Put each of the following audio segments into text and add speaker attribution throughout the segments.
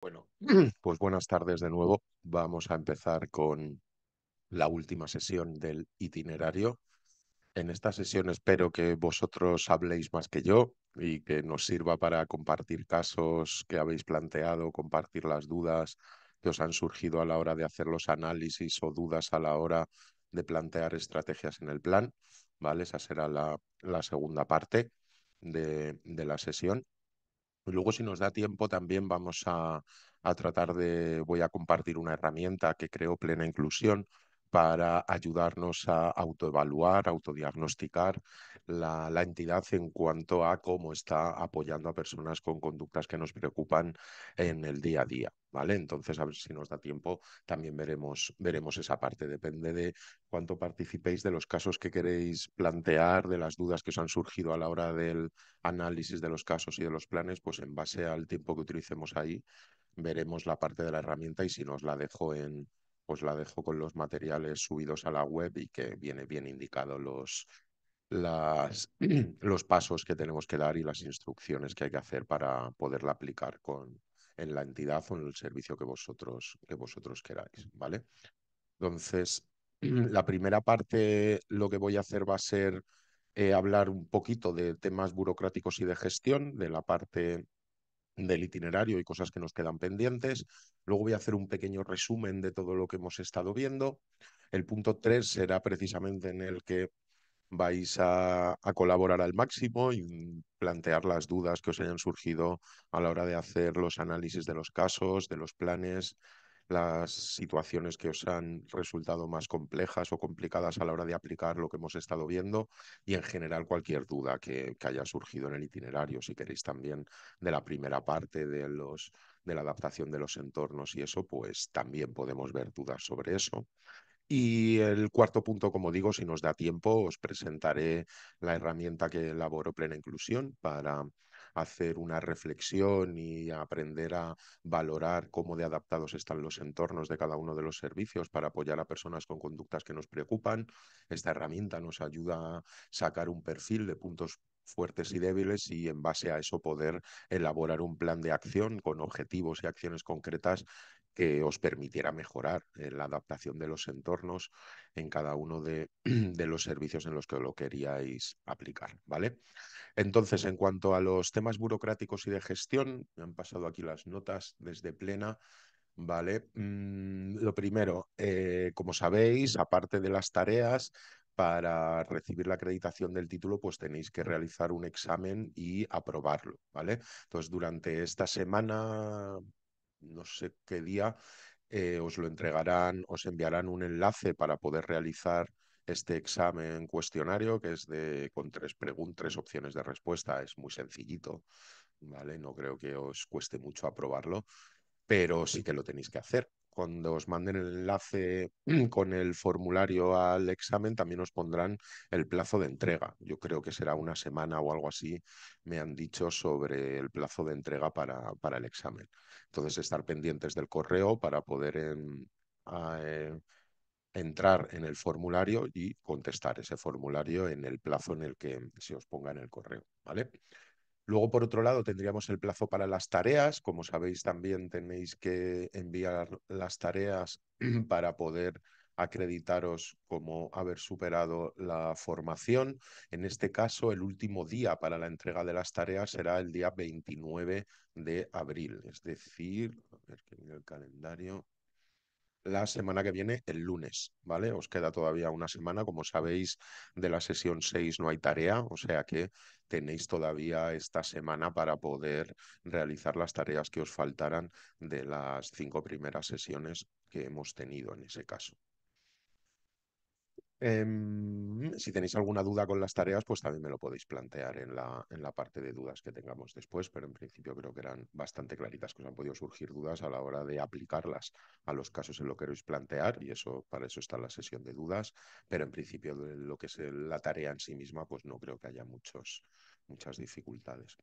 Speaker 1: Bueno, pues buenas tardes de nuevo. Vamos a empezar con la última sesión del itinerario. En esta sesión espero que vosotros habléis más que yo y que nos sirva para compartir casos que habéis planteado, compartir las dudas que os han surgido a la hora de hacer los análisis o dudas a la hora de plantear estrategias en el plan. ¿Vale? Esa será la, segunda parte de la sesión. Luego, si nos da tiempo, también vamos a, a, tratar de, voy a compartir una herramienta que creo plena inclusión para ayudarnos a autoevaluar, autodiagnosticar la, entidad en cuanto a cómo está apoyando a personas con conductas que nos preocupan en el día a día. ¿Vale? Entonces, a ver si nos da tiempo, también veremos, veremos esa parte. Depende de cuánto participéis, de los casos que queréis plantear, de las dudas que os han surgido a la hora del análisis de los casos y de los planes, pues en base al tiempo que utilicemos ahí, veremos la parte de la herramienta y si nos la dejo en, pues la dejo con los materiales subidos a la web y que viene bien indicado los, las, los pasos que tenemos que dar y las instrucciones que hay que hacer para poderla aplicar con, en la entidad o en el servicio que vosotros, que vosotros queráis, ¿vale? Entonces, la primera parte lo que voy a hacer va a ser eh, hablar un poquito de temas burocráticos y de gestión, de la parte del itinerario y cosas que nos quedan pendientes. Luego voy a hacer un pequeño resumen de todo lo que hemos estado viendo. El punto 3 será precisamente en el que vais a, colaborar al máximo y plantear las dudas que os hayan surgido a la hora de hacer los análisis de los casos, de los planes, las situaciones que os han resultado más complejas o complicadas a la hora de aplicar lo que hemos estado viendo y en general cualquier duda que, que haya surgido en el itinerario, si queréis también de la primera parte de los de la adaptación de los entornos y eso, pues también podemos ver dudas sobre eso. Y el cuarto punto, como digo, si nos da tiempo, os presentaré la herramienta que elaboró Plena Inclusión para hacer una reflexión y aprender a valorar cómo de adaptados están los entornos de cada uno de los servicios para apoyar a personas con conductas que nos preocupan. Esta herramienta nos ayuda a sacar un perfil de puntos fuertes y débiles y en base a eso poder elaborar un plan de acción con objetivos y acciones concretas que os permitiera mejorar eh, la adaptación de los entornos en cada uno de, los servicios en los que lo queríais aplicar, ¿vale? Entonces, en cuanto a los temas burocráticos y de gestión, me han pasado aquí las notas desde plena. Vale, mm, lo primero, eh, como sabéis, aparte de las tareas, para recibir la acreditación del título, pues tenéis que realizar un examen y aprobarlo, ¿vale? Entonces, durante esta semana no sé qué día, eh, os lo entregarán, os enviarán un enlace para poder realizar este examen cuestionario, que es de con tres preguntas, tres opciones de respuesta, es muy sencillito, ¿vale? No creo que os cueste mucho aprobarlo, pero sí que lo tenéis que hacer cuando os manden el enlace con el formulario al examen, también os pondrán el plazo de entrega. Yo creo que será una semana o algo así, me han dicho sobre el plazo de entrega para, para el examen. Entonces, estar pendientes del correo para poder ah, eh, entrar en el formulario y contestar ese formulario en el plazo en el que se os ponga en el correo. ¿Vale? Luego, por otro lado, tendríamos el plazo para las tareas. Como sabéis, también tenéis que enviar las tareas para poder acreditaros como haber superado la formación. En este caso, el último día para la entrega de las tareas será el día 29 de abril, es decir, a ver el calendario, la semana que viene, el lunes, ¿vale? Os queda todavía una semana, como sabéis, de la sesión 6 no hay tarea, o sea que tenéis todavía esta semana para poder realizar las tareas que os faltaran de las cinco primeras sesiones que hemos tenido en ese caso. Em, si tenéis alguna duda con las tareas, pues también me lo podéis plantear en la, en la parte de dudas que tengamos después, pero en principio creo que eran bastante claritas, que os han podido surgir dudas a la hora de aplicarlas a los casos en lo que queréis plantear, y eso para eso está la sesión de dudas, pero en principio de lo que es la tarea en sí misma, pues no creo que haya muchos, muchas dificultades.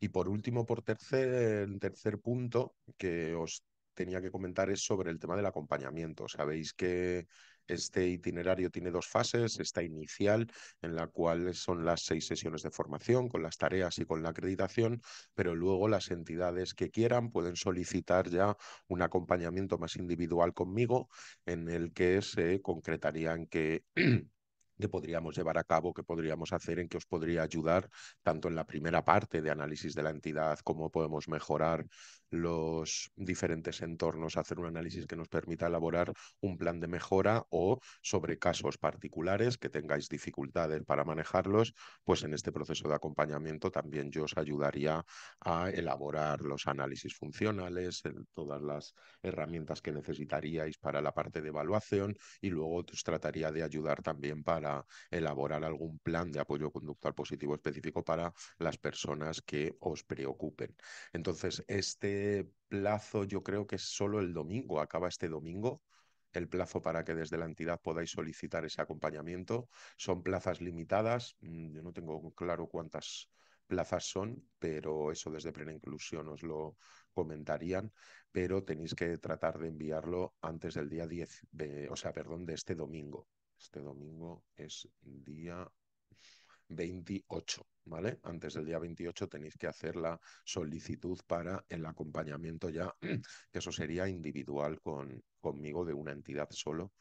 Speaker 1: Y por último, por tercer, tercer punto que os tenía que comentar es sobre el tema del acompañamiento. Sabéis que este itinerario tiene dos fases, esta inicial, en la cual son las seis sesiones de formación con las tareas y con la acreditación, pero luego las entidades que quieran pueden solicitar ya un acompañamiento más individual conmigo, en el que se concretarían que que podríamos llevar a cabo, que podríamos hacer, en que os podría ayudar, tanto en la primera parte de análisis de la entidad, cómo podemos mejorar los diferentes entornos, hacer un análisis que nos permita elaborar un plan de mejora o sobre casos particulares que tengáis dificultades para manejarlos, pues en este proceso de acompañamiento también yo os ayudaría a elaborar los análisis funcionales, todas las herramientas que necesitaríais para la parte de evaluación y luego os trataría de ayudar también para elaborar algún plan de apoyo conductual positivo específico para las personas que os preocupen. Entonces, este plazo yo creo que es solo el domingo, acaba este domingo el plazo para que desde la entidad podáis solicitar ese acompañamiento. Son plazas limitadas, mm, yo no tengo claro cuántas plazas son, pero eso desde plena inclusión os lo comentarían, pero tenéis que tratar de enviarlo antes del día 10, o sea, perdón, de este domingo, este domingo es día 28, ¿vale? Antes del día 28 tenéis que hacer la solicitud para el acompañamiento ya, que eso sería individual con, conmigo de una entidad solo.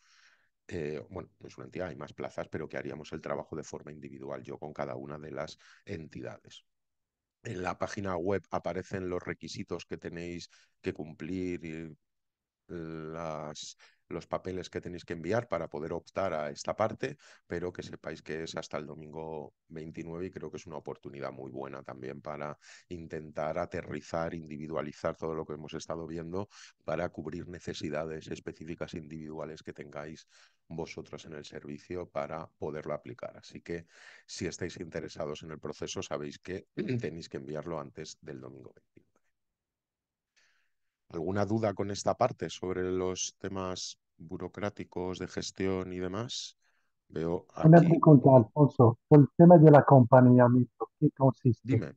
Speaker 1: Eh, bueno, no es una entidad, hay más plazas, pero que haríamos el trabajo de forma individual, yo con cada una de las entidades. En la página web aparecen los requisitos que tenéis que cumplir, y las los papeles que tenéis que enviar para poder optar a esta parte, pero que sepáis que es hasta el domingo 29 y creo que es una oportunidad muy buena también para intentar aterrizar, individualizar todo lo que hemos estado viendo para cubrir necesidades específicas e individuales que tengáis vosotros en el servicio para poderlo aplicar. Así que si estáis interesados en el proceso, sabéis que tenéis que enviarlo antes del domingo 29. ¿Alguna duda con esta parte sobre los temas burocráticos de gestión y demás? Veo
Speaker 2: aquí... Una pregunta, Alfonso, por el tema del acompañamiento, ¿qué consiste? Dime.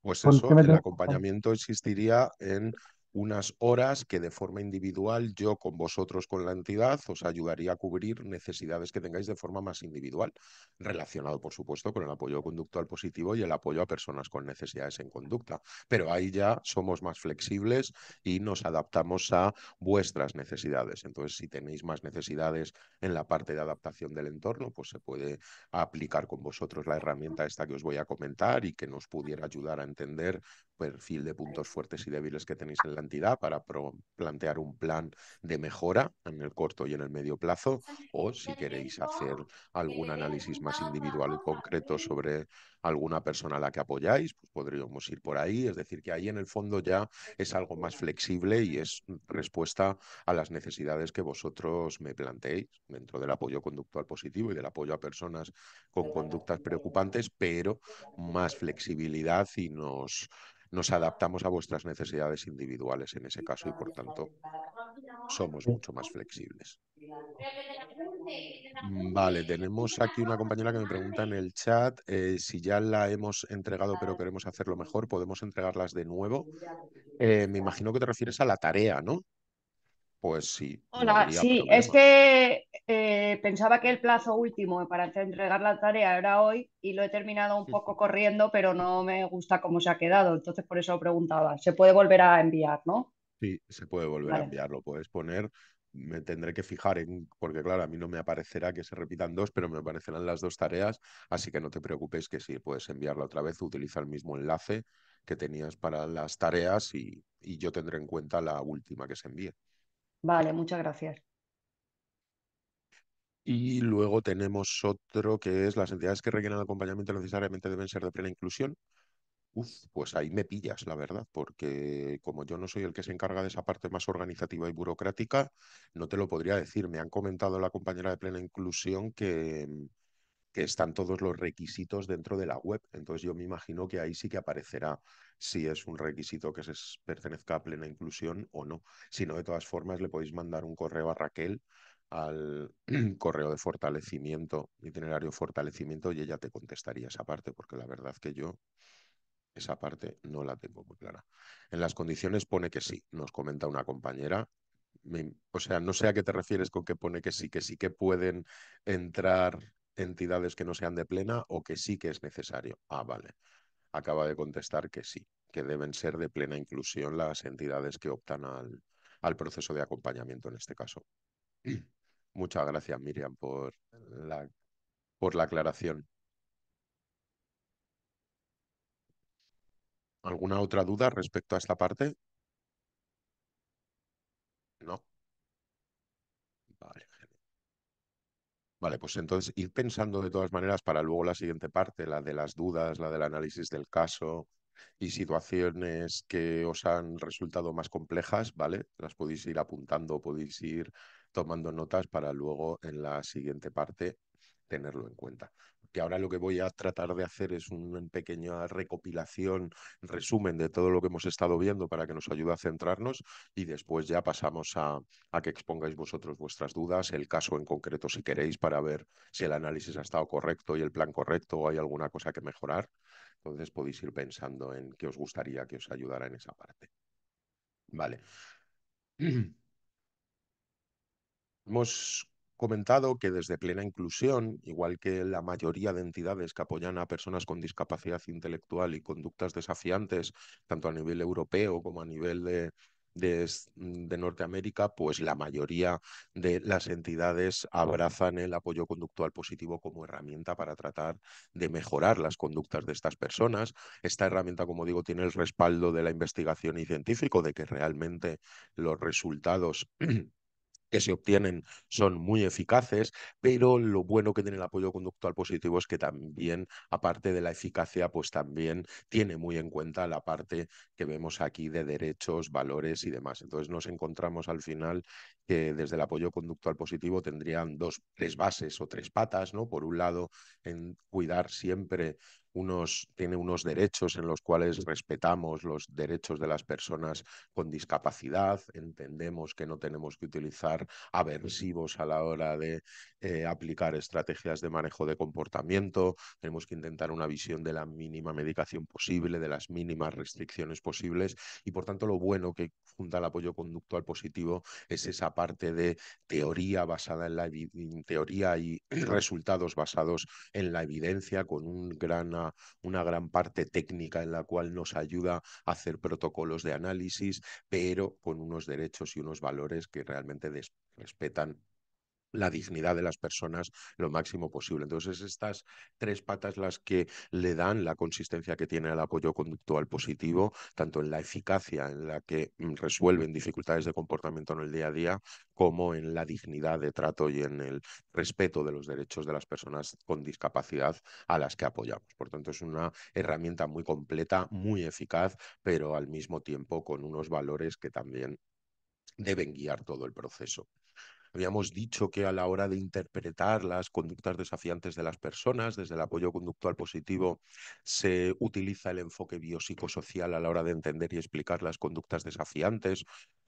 Speaker 2: Pues eso, el acompañamiento
Speaker 1: existiría en unas horas que de forma individual yo con vosotros, con la entidad, os ayudaría a cubrir necesidades que tengáis de forma más individual, relacionado por supuesto con el apoyo conductual positivo y el apoyo a personas con necesidades en conducta. Pero ahí ya somos más flexibles y nos adaptamos a vuestras necesidades. Entonces, si tenéis más necesidades en la parte de adaptación del entorno, pues se puede aplicar con vosotros la herramienta esta que os voy a comentar y que nos pudiera ayudar a entender perfil de puntos fuertes y débiles que tenéis en la para plantear un plan de mejora en el corto y en el medio plazo, o si queréis hacer algún análisis más individual y concreto sobre alguna persona a la que apoyáis, pues podríamos ir por ahí. Es decir, que ahí en el fondo ya es algo más flexible y es respuesta a las necesidades que vosotros me planteéis dentro del apoyo conductual positivo y del apoyo a personas con conductas preocupantes, pero más flexibilidad y nos nos adaptamos a vuestras necesidades individuales en ese caso y por tanto somos mucho más flexibles. Mm, vale, tenemos aquí una compañera que me pregunta en el chat eh, si ya la hemos entregado pero queremos hacerlo mejor, ¿podemos entregarlas de nuevo? Eh, me imagino que te refieres a la tarea, ¿no? pues sí. Hola, sí, es
Speaker 3: que eh, pensaba que el plazo último para entregar la tarea era hoy y lo he terminado un poco corriendo, pero no me gusta cómo se ha quedado, entonces por eso preguntaba, ¿se puede volver a enviar, no?
Speaker 1: Sí, se puede volver a enviar, lo puedes poner, me tendré que fijar en, porque claro, a mí no me aparecerá que se repitan dos, pero me aparecerán las dos tareas, así que no te preocupes que sí, puedes enviarla otra vez, utiliza el mismo enlace que tenías para las tareas y yo tendré en cuenta la última que se envíe.
Speaker 3: Vale, muchas gracias.
Speaker 1: Y luego tenemos otro que es las entidades que el acompañamiento necesariamente deben ser de plena inclusión. Uf, pues ahí me pillas, la verdad, porque como yo no soy el que se encarga de esa parte más organizativa y burocrática, no te lo podría decir. Me han comentado la compañera de plena inclusión que, mm, que están todos los requisitos dentro de la web. Entonces yo me imagino que ahí sí que aparecerá si es un requisito que se pertenezca a plena inclusión o no. Si no, de todas formas, le podéis mandar un correo a Raquel al correo de fortalecimiento, itinerario fortalecimiento, y ella te contestaría esa parte, porque la verdad que yo esa parte no la tengo muy clara. En las condiciones pone que sí, nos comenta una compañera. o sea, no sé a qué te refieres con que pone que sí, que sí que pueden entrar entidades que no sean de plena o que sí que es necesario. Ah, vale acaba de contestar que sí, que deben ser de plena inclusión las entidades que optan al, al proceso de acompañamiento en este caso. Muchas gracias, Miriam, por la, por la aclaración. ¿Alguna otra duda respecto a esta parte? Vale, pues entonces ir pensando de todas maneras para luego la siguiente parte, la de las dudas, la del análisis del caso y situaciones que os han resultado más complejas, ¿vale? Las podéis ir apuntando, podéis ir tomando notas para luego en la siguiente parte tenerlo en cuenta que ahora lo que voy a tratar de hacer es una pequeña recopilación, resumen de todo lo que hemos estado viendo para que nos ayude a centrarnos y después ya pasamos a, que expongáis vosotros vuestras dudas, el caso en concreto si queréis, para ver si el análisis ha estado correcto y el plan correcto o hay alguna cosa que mejorar. Entonces podéis ir pensando en qué os gustaría que os ayudara en esa parte. Vale. Hemos comentado que desde Plena Inclusión, igual que la mayoría de entidades que apoyan a personas con discapacidad intelectual y conductas desafiantes, tanto a nivel europeo como a nivel de, de, mm, Norteamérica, pues la mayoría de las entidades abrazan el apoyo conductual positivo como herramienta para tratar de mejorar las conductas de estas personas. Esta herramienta, como digo, tiene el respaldo de la investigación y científico de que realmente los resultados que se obtienen son muy eficaces, pero lo bueno que tiene el apoyo conductual positivo es que también, aparte de la eficacia, pues también tiene muy en cuenta la parte que vemos aquí de derechos, valores y demás. Entonces nos encontramos al final que desde el apoyo conductual positivo tendrían dos, tres bases o tres patas, ¿no? Por un lado, en cuidar siempre unos, tiene unos derechos en los cuales respetamos los derechos de las personas con discapacidad, entendemos que no tenemos que utilizar aversivos a la hora de eh, aplicar estrategias de manejo de comportamiento, tenemos que intentar una visión de la mínima medicación posible, de las mínimas restricciones posibles y por tanto lo bueno que junta el apoyo conductual positivo es esa parte de teoría basada en la teoría y resultados basados en la evidencia con un gran una, gran parte técnica en la cual nos ayuda a hacer protocolos de análisis, pero con unos derechos y unos valores que realmente respetan la dignidad de las personas lo máximo posible. Entonces, estas tres patas las que le dan la consistencia que tiene el apoyo conductual positivo, tanto en la eficacia en la que mm, resuelven dificultades de comportamiento en el día a día, como en la dignidad de trato y en el respeto de los derechos de las personas con discapacidad a las que apoyamos. Por tanto, es una herramienta muy completa, muy eficaz, pero al mismo tiempo con unos valores que también deben guiar todo el proceso. Habíamos dicho que a la hora de interpretar las conductas desafiantes de las personas, desde el apoyo conductual positivo, se utiliza el enfoque biopsicosocial a la hora de entender y explicar las conductas desafiantes,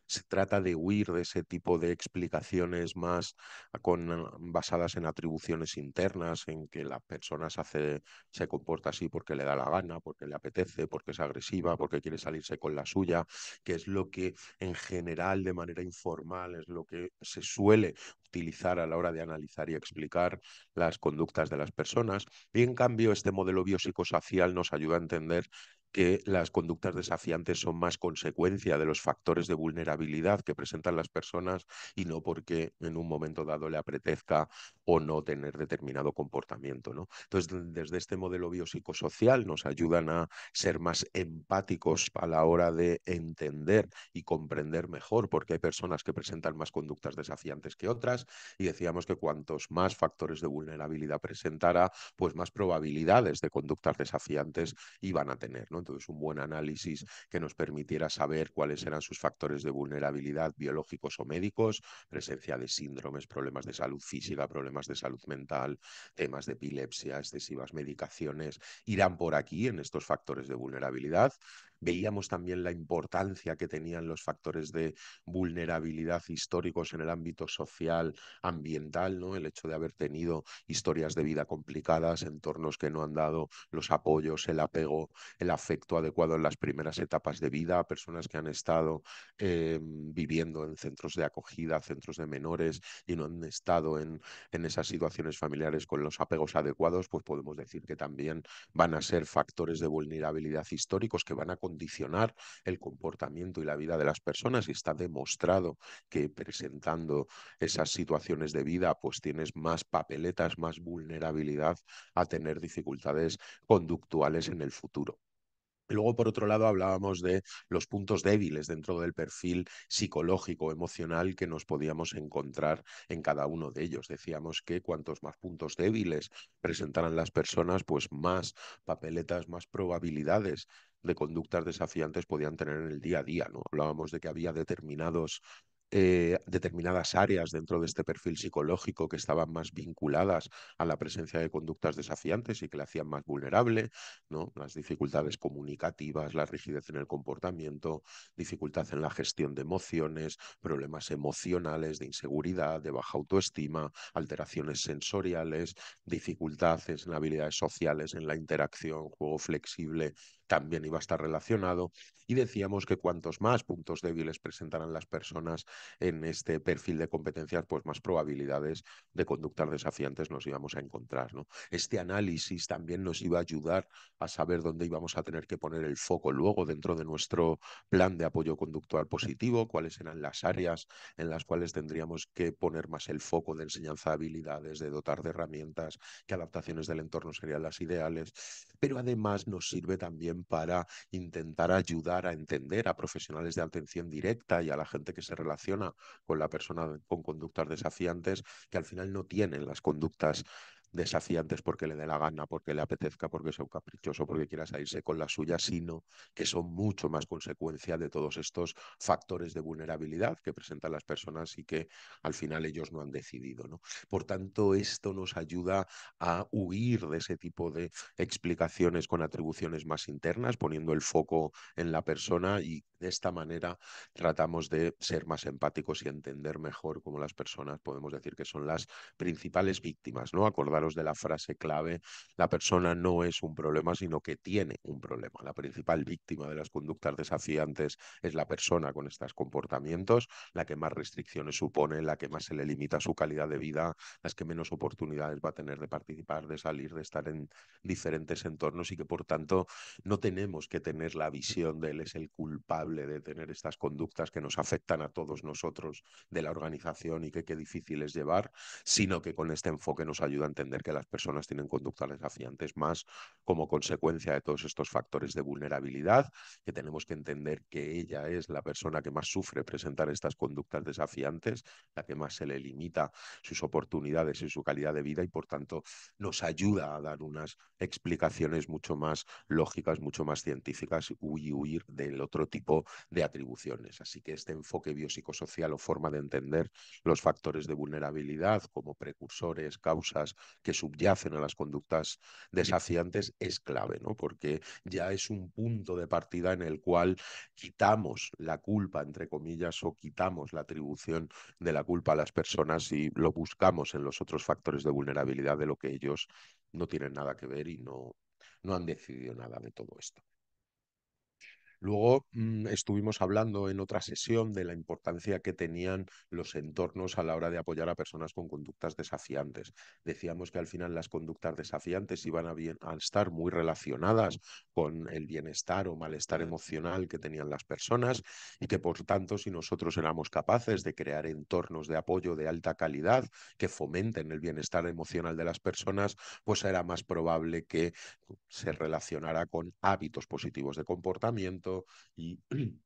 Speaker 1: se trata de huir de ese tipo de explicaciones más con, ah, basadas en atribuciones internas, en que la persona se, se comporta así porque le da la gana, porque le apetece, porque es agresiva, porque quiere salirse con la suya, que es lo que en general, de manera informal, es lo que se suele utilizar a la hora de analizar y explicar las conductas de las personas. Y en cambio, este modelo biopsicosocial nos ayuda a entender que las conductas desafiantes son más consecuencia de los factores de vulnerabilidad que presentan las personas y no porque en un momento dado le apetezca o no tener determinado comportamiento. ¿no? Entonces, desde este modelo biopsicosocial nos ayudan a ser más empáticos a la hora de entender y comprender mejor porque hay personas que presentan más conductas desafiantes que otras y decíamos que cuantos más factores de vulnerabilidad presentara, pues más probabilidades de conductas desafiantes iban a tener. Entonces, un buen análisis que nos permitiera saber cuáles eran sus factores de vulnerabilidad biológicos o médicos, presencia de síndromes, problemas de salud física, problemas de salud mental, temas de epilepsia, excesivas medicaciones, irán por aquí en estos factores de vulnerabilidad. Veíamos también la importancia que tenían los factores de vulnerabilidad históricos en el ámbito social, ambiental, ¿no? el hecho de haber tenido historias de vida complicadas, entornos que no han dado los apoyos, el apego, el afecto adecuado en las primeras etapas de vida, personas que han estado eh, viviendo en centros de acogida, centros de menores y no han estado en esas situaciones familiares con los apegos adecuados, pues podemos decir que también van a ser factores de vulnerabilidad históricos que van a condicionar el comportamiento y la vida de las personas y está demostrado que presentando esas situaciones de vida pues tienes más papeletas, más vulnerabilidad a tener dificultades conductuales en el futuro. Luego, por otro lado, hablábamos de los puntos débiles dentro del perfil psicológico, emocional que nos podíamos encontrar en cada uno de ellos. Decíamos que cuantos más puntos débiles presentaran las personas, pues más papeletas, más probabilidades de conductas desafiantes podían tener en el día a día. ¿no? Hablábamos de que había determinados eh, determinadas áreas dentro de este perfil psicológico que estaban más vinculadas a la presencia de conductas desafiantes y que le hacían más vulnerable, ¿no? las dificultades comunicativas, la rigidez en el comportamiento, dificultad en la gestión de emociones, problemas emocionales de inseguridad, de baja autoestima, alteraciones sensoriales, dificultades en habilidades sociales, en la interacción, juego flexible, también iba a estar relacionado y decíamos que cuantos más puntos débiles presentaran las personas en este perfil de competencias, pues más probabilidades de conductas desafiantes nos íbamos a encontrar. Este análisis también nos iba a ayudar a saber dónde íbamos a tener que poner el foco luego dentro de nuestro plan de apoyo conductual positivo, cuáles eran las áreas en las cuales tendríamos que poner más el foco de enseñanza de habilidades, de dotar de herramientas, qué adaptaciones del entorno serían las ideales, pero además nos sirve también para intentar ayudar a entender a profesionales de atención directa y a la gente que se relaciona con la persona con conductas desafiantes que al final no tienen las conductas desafiantes porque le dé la gana, porque le apetezca, porque sea un caprichoso, porque quiera salirse con la suya, sino que son mucho más consecuencia de todos estos factores de vulnerabilidad que presentan las personas y que al final ellos no han decidido. ¿no? Por tanto, esto nos ayuda a huir de ese tipo de explicaciones con atribuciones más internas, poniendo el foco en la persona y de esta manera tratamos de ser más empáticos y entender mejor cómo las personas podemos decir que son las principales víctimas, ¿no? Acordar de la frase clave, la persona no es un problema, sino que tiene un problema. La principal víctima de las conductas desafiantes es la persona con estos comportamientos, la que más restricciones supone, la que más se le limita su calidad de vida, las que menos oportunidades va a tener de participar, de salir, de estar en diferentes entornos y que por tanto no tenemos que tener la visión de él es el culpable de tener estas conductas que nos afectan a todos nosotros de la organización y que qué difícil es llevar, sino que con este enfoque nos ayuda a entender que las personas tienen conductas desafiantes más como consecuencia de todos estos factores de vulnerabilidad, que tenemos que entender que ella es la persona que más sufre presentar estas conductas desafiantes, la que más se le limita sus oportunidades y su calidad de vida y por tanto nos ayuda a dar unas explicaciones mucho más lógicas, mucho más científicas y huir del otro tipo de atribuciones. Así que este enfoque biopsicosocial o forma de entender los factores de vulnerabilidad como precursores, causas que subyacen a las conductas desafiantes es clave, ¿no? Porque ya es un punto de partida en el cual quitamos la culpa, entre comillas, o quitamos la atribución de la culpa a las personas y lo buscamos en los otros factores de vulnerabilidad de lo que ellos no tienen nada que ver y no, no han decidido nada de todo esto. Luego mm, estuvimos hablando en otra sesión de la importancia que tenían los entornos a la hora de apoyar a personas con conductas desafiantes. Decíamos que al final las conductas desafiantes iban a, a estar muy relacionadas con el bienestar o malestar emocional que tenían las personas y que por tanto si nosotros éramos capaces de crear entornos de apoyo de alta calidad que fomenten el bienestar emocional de las personas, pues era más probable que se relacionara con hábitos positivos de comportamiento y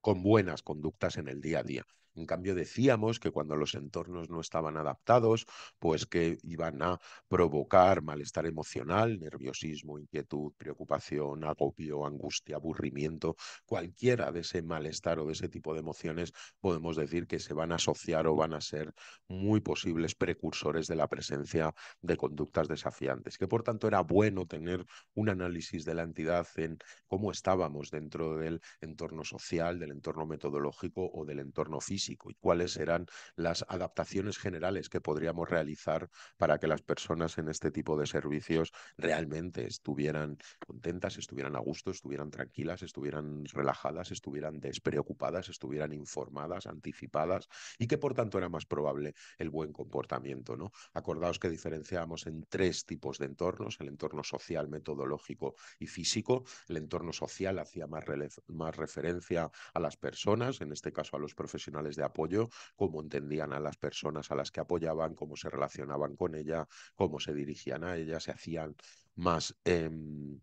Speaker 1: con buenas conductas en el día a día. En cambio, decíamos que cuando los entornos no estaban adaptados, pues que iban a provocar malestar emocional, nerviosismo, inquietud, preocupación, agobio, angustia, aburrimiento, cualquiera de ese malestar o de ese tipo de emociones, podemos decir que se van a asociar o van a ser muy posibles precursores de la presencia de conductas desafiantes, que por tanto era bueno tener un análisis de la entidad en cómo estábamos dentro del entorno social, del entorno metodológico o del entorno físico y cuáles eran las adaptaciones generales que podríamos realizar para que las personas en este tipo de servicios realmente estuvieran contentas, estuvieran a gusto, estuvieran tranquilas, estuvieran relajadas, estuvieran despreocupadas, estuvieran informadas, anticipadas y que por tanto era más probable el buen comportamiento. ¿no? Acordaos que diferenciábamos en tres tipos de entornos, el entorno social, metodológico y físico. El entorno social hacía más, más referencia a las personas, en este caso a los profesionales de apoyo, cómo entendían a las personas a las que apoyaban, cómo se relacionaban con ella, cómo se dirigían a ella, se hacían más... Em,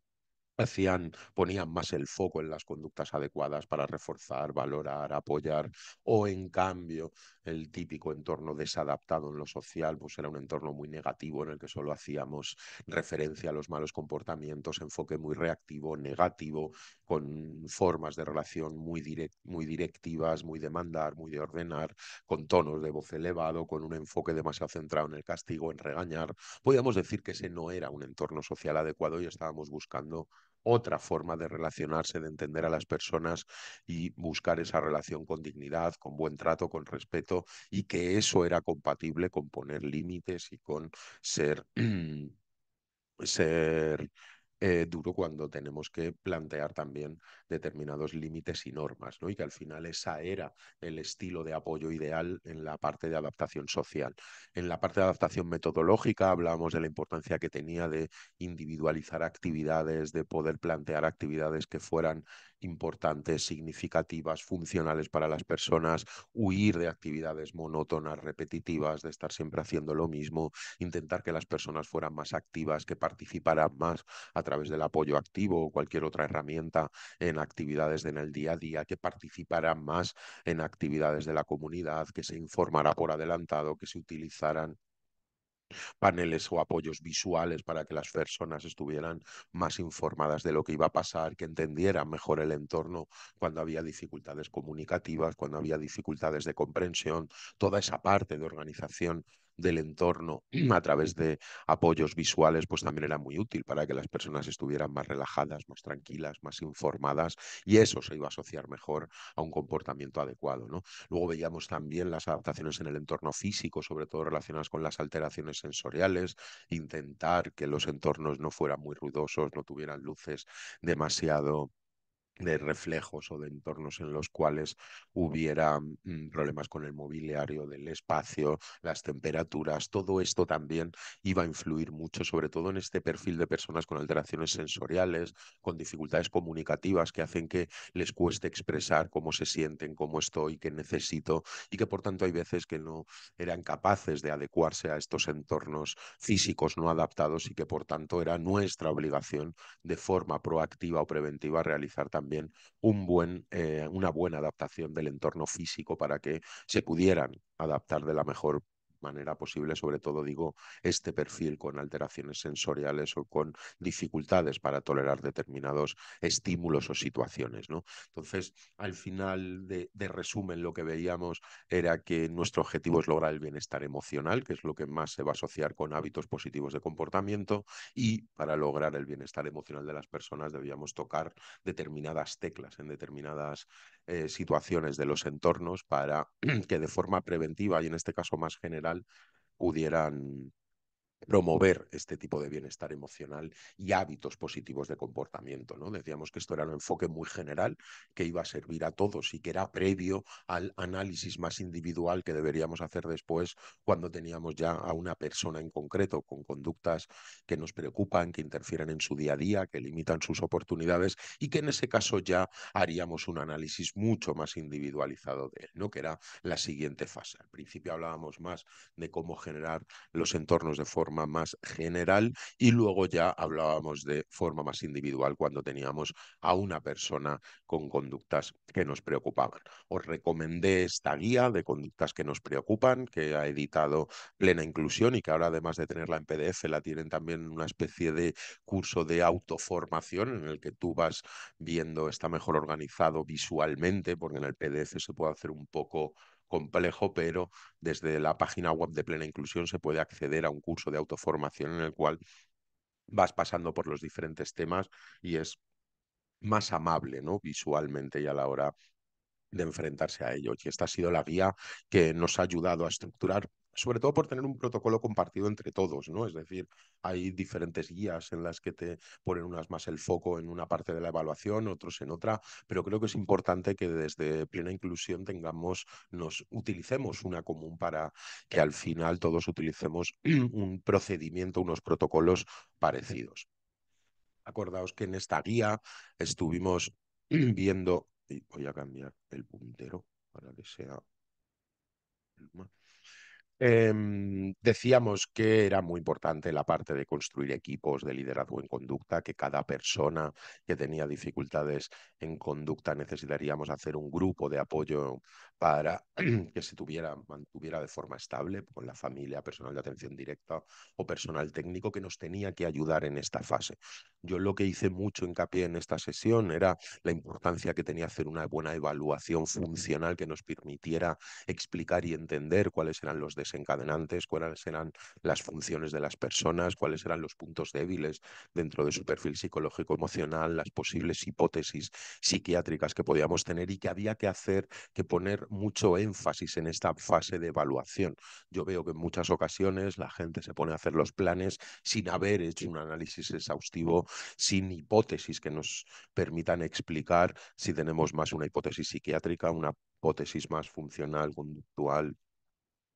Speaker 1: hacían, ponían más el foco en las conductas adecuadas para reforzar, valorar, apoyar, o en cambio el típico entorno desadaptado en lo social, pues era un entorno muy negativo en el que solo hacíamos referencia a los malos comportamientos, enfoque muy reactivo, negativo, con formas de relación muy, muy directivas, muy demandar, muy de ordenar, con tonos de voz elevado, con un enfoque demasiado centrado en el castigo, en regañar. Podíamos decir que ese no era un entorno social adecuado y estábamos buscando otra forma de relacionarse, de entender a las personas y buscar esa relación con dignidad, con buen trato, con respeto, y que eso era compatible con poner límites y con ser, ser eh, duro cuando tenemos que plantear también determinados límites y normas, ¿no? Y que al final esa era el estilo de apoyo ideal en la parte de adaptación social. En la parte de adaptación metodológica hablábamos de la importancia que tenía de individualizar actividades, de poder plantear actividades que fueran importantes, significativas, funcionales para las personas, huir de actividades monótonas, repetitivas, de estar siempre haciendo lo mismo, intentar que las personas fueran más activas, que participaran más a través del apoyo activo o cualquier otra herramienta en actividades en el día a día, que participaran más en actividades de la comunidad, que se informara por adelantado, que se utilizaran paneles o apoyos visuales para que las personas estuvieran más informadas de lo que iba a pasar, que entendieran mejor el entorno cuando había dificultades comunicativas, cuando había dificultades de comprensión, toda esa parte de organización del entorno a través de apoyos visuales, pues también era muy útil para que las personas estuvieran más relajadas, más tranquilas, más informadas y eso se iba a asociar mejor a un comportamiento adecuado. ¿no? Luego veíamos también las adaptaciones en el entorno físico, sobre todo relacionadas con las alteraciones sensoriales, intentar que los entornos no fueran muy ruidosos, no tuvieran luces demasiado de reflejos o de entornos en los cuales hubiera mm, problemas con el mobiliario del espacio, las temperaturas, todo esto también iba a influir mucho, sobre todo en este perfil de personas con alteraciones sensoriales, con dificultades comunicativas que hacen que les cueste expresar cómo se sienten, cómo estoy, qué necesito y que por tanto hay veces que no eran capaces de adecuarse a estos entornos físicos no adaptados y que por tanto era nuestra obligación de forma proactiva o preventiva realizar también un buen, eh, una buena adaptación del entorno físico para que se pudieran adaptar de la mejor manera posible, sobre todo digo, este perfil con alteraciones sensoriales o con dificultades para tolerar determinados estímulos o situaciones. ¿no? Entonces, al final de, resumen, lo que veíamos era que nuestro objetivo es lograr el bienestar emocional, que es lo que más se va a asociar con hábitos positivos de comportamiento, y para lograr el bienestar emocional de las personas debíamos tocar determinadas teclas en determinadas eh, situaciones de los entornos para que de forma preventiva y en este caso más general, pudieran promover este tipo de bienestar emocional y hábitos positivos de comportamiento. ¿no? Decíamos que esto era un enfoque muy general que iba a servir a todos y que era previo al análisis más individual que deberíamos hacer después cuando teníamos ya a una persona en concreto con conductas que nos preocupan, que interfieren en su día a día, que limitan sus oportunidades y que en ese caso ya haríamos un análisis mucho más individualizado de él, ¿no? que era la siguiente fase. Al principio hablábamos más de cómo generar los entornos de forma más general y luego ya hablábamos de forma más individual cuando teníamos a una persona con conductas que nos preocupaban. Os recomendé esta guía de conductas que nos preocupan, que ha editado Plena Inclusión y que ahora además de tenerla en PDF, la tienen también en una especie de curso de autoformación en el que tú vas viendo, está mejor organizado visualmente, porque en el PDF se puede hacer un poco complejo, pero desde la página web de Plena Inclusión se puede acceder a un curso de autoformación en el cual vas pasando por los diferentes temas y es más amable, ¿no? Visualmente y a la hora de enfrentarse a ello. Y esta ha sido la guía que nos ha ayudado a estructurar sobre todo por tener un protocolo compartido entre todos, ¿no? Es decir, hay diferentes guías en las que te ponen unas más el foco en una parte de la evaluación, otros en otra, pero creo que es importante que desde plena inclusión tengamos, nos utilicemos una común para que al final todos utilicemos un procedimiento, unos protocolos parecidos. Acordaos que en esta guía estuvimos viendo, y voy a cambiar el puntero para que sea Em, decíamos que era muy importante la parte de construir equipos de liderazgo en conducta, que cada persona que tenía dificultades en conducta necesitaríamos hacer un grupo de apoyo para que se tuviera, mantuviera de forma estable con la familia, personal de atención directa o personal técnico que nos tenía que ayudar en esta fase. Yo lo que hice mucho hincapié en esta sesión era la importancia que tenía hacer una buena evaluación funcional que nos permitiera explicar y entender cuáles eran los encadenantes, cuáles eran las funciones de las personas, cuáles eran los puntos débiles dentro de su perfil psicológico emocional, las posibles hipótesis psiquiátricas que podíamos tener y que había que hacer, que poner mucho énfasis en esta fase de evaluación. Yo veo que en muchas ocasiones la gente se pone a hacer los planes sin haber hecho un análisis exhaustivo, sin hipótesis que nos permitan explicar si tenemos más una hipótesis psiquiátrica, una hipótesis más funcional, conductual,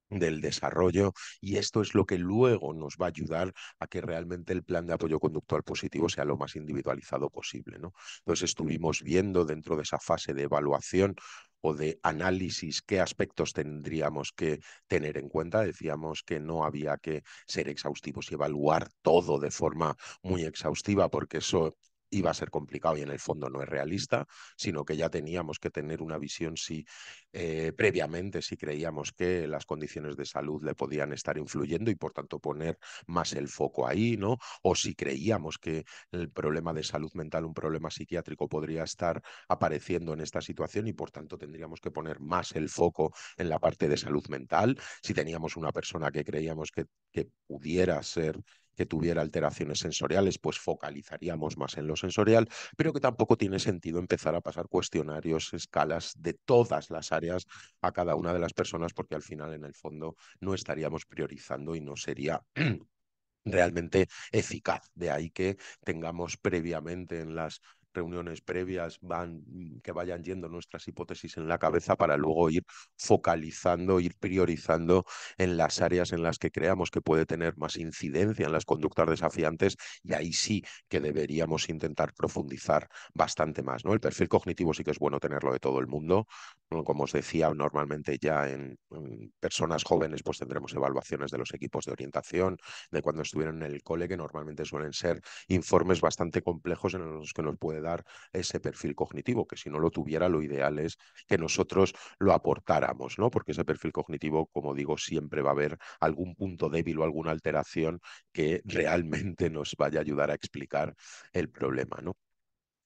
Speaker 1: del desarrollo y esto es lo que luego nos va a ayudar a que realmente el plan de apoyo conductual positivo sea lo más individualizado posible. ¿no? Entonces estuvimos viendo dentro de esa fase de evaluación o de análisis qué aspectos tendríamos que tener en cuenta. Decíamos que no había que ser exhaustivos y evaluar todo de forma muy exhaustiva porque eso iba a ser complicado y en el fondo no es realista, sino que ya teníamos que tener una visión si eh, previamente si creíamos que las condiciones de salud le podían estar influyendo y por tanto poner más el foco ahí, ¿no? O si creíamos que el problema de salud mental, un problema psiquiátrico podría estar apareciendo en esta situación y por tanto tendríamos que poner más el foco en la parte de salud mental, si teníamos una persona que creíamos que, que pudiera ser que tuviera alteraciones sensoriales, pues focalizaríamos más en lo sensorial, pero que tampoco tiene sentido empezar a pasar cuestionarios, escalas de todas las áreas a cada una de las personas, porque al final, en el fondo, no estaríamos priorizando y no sería realmente eficaz. De ahí que tengamos previamente en las reuniones previas van, mm, que vayan yendo nuestras hipótesis en la cabeza para luego ir focalizando, ir priorizando en las áreas en las que creamos que puede tener más incidencia en las conductas desafiantes y ahí sí que deberíamos intentar profundizar bastante más. ¿no? El perfil cognitivo sí que es bueno tenerlo de todo el mundo. Como os decía, normalmente ya en, personas jóvenes pues tendremos evaluaciones de los equipos de orientación, de cuando estuvieron en el cole, que normalmente suelen ser informes bastante complejos en los que nos puede dar ese perfil cognitivo, que si no lo tuviera, lo ideal es que nosotros lo aportáramos, ¿no? Porque ese perfil cognitivo, como digo, siempre va a haber algún punto débil o alguna alteración que realmente nos vaya a ayudar a explicar el problema, ¿no?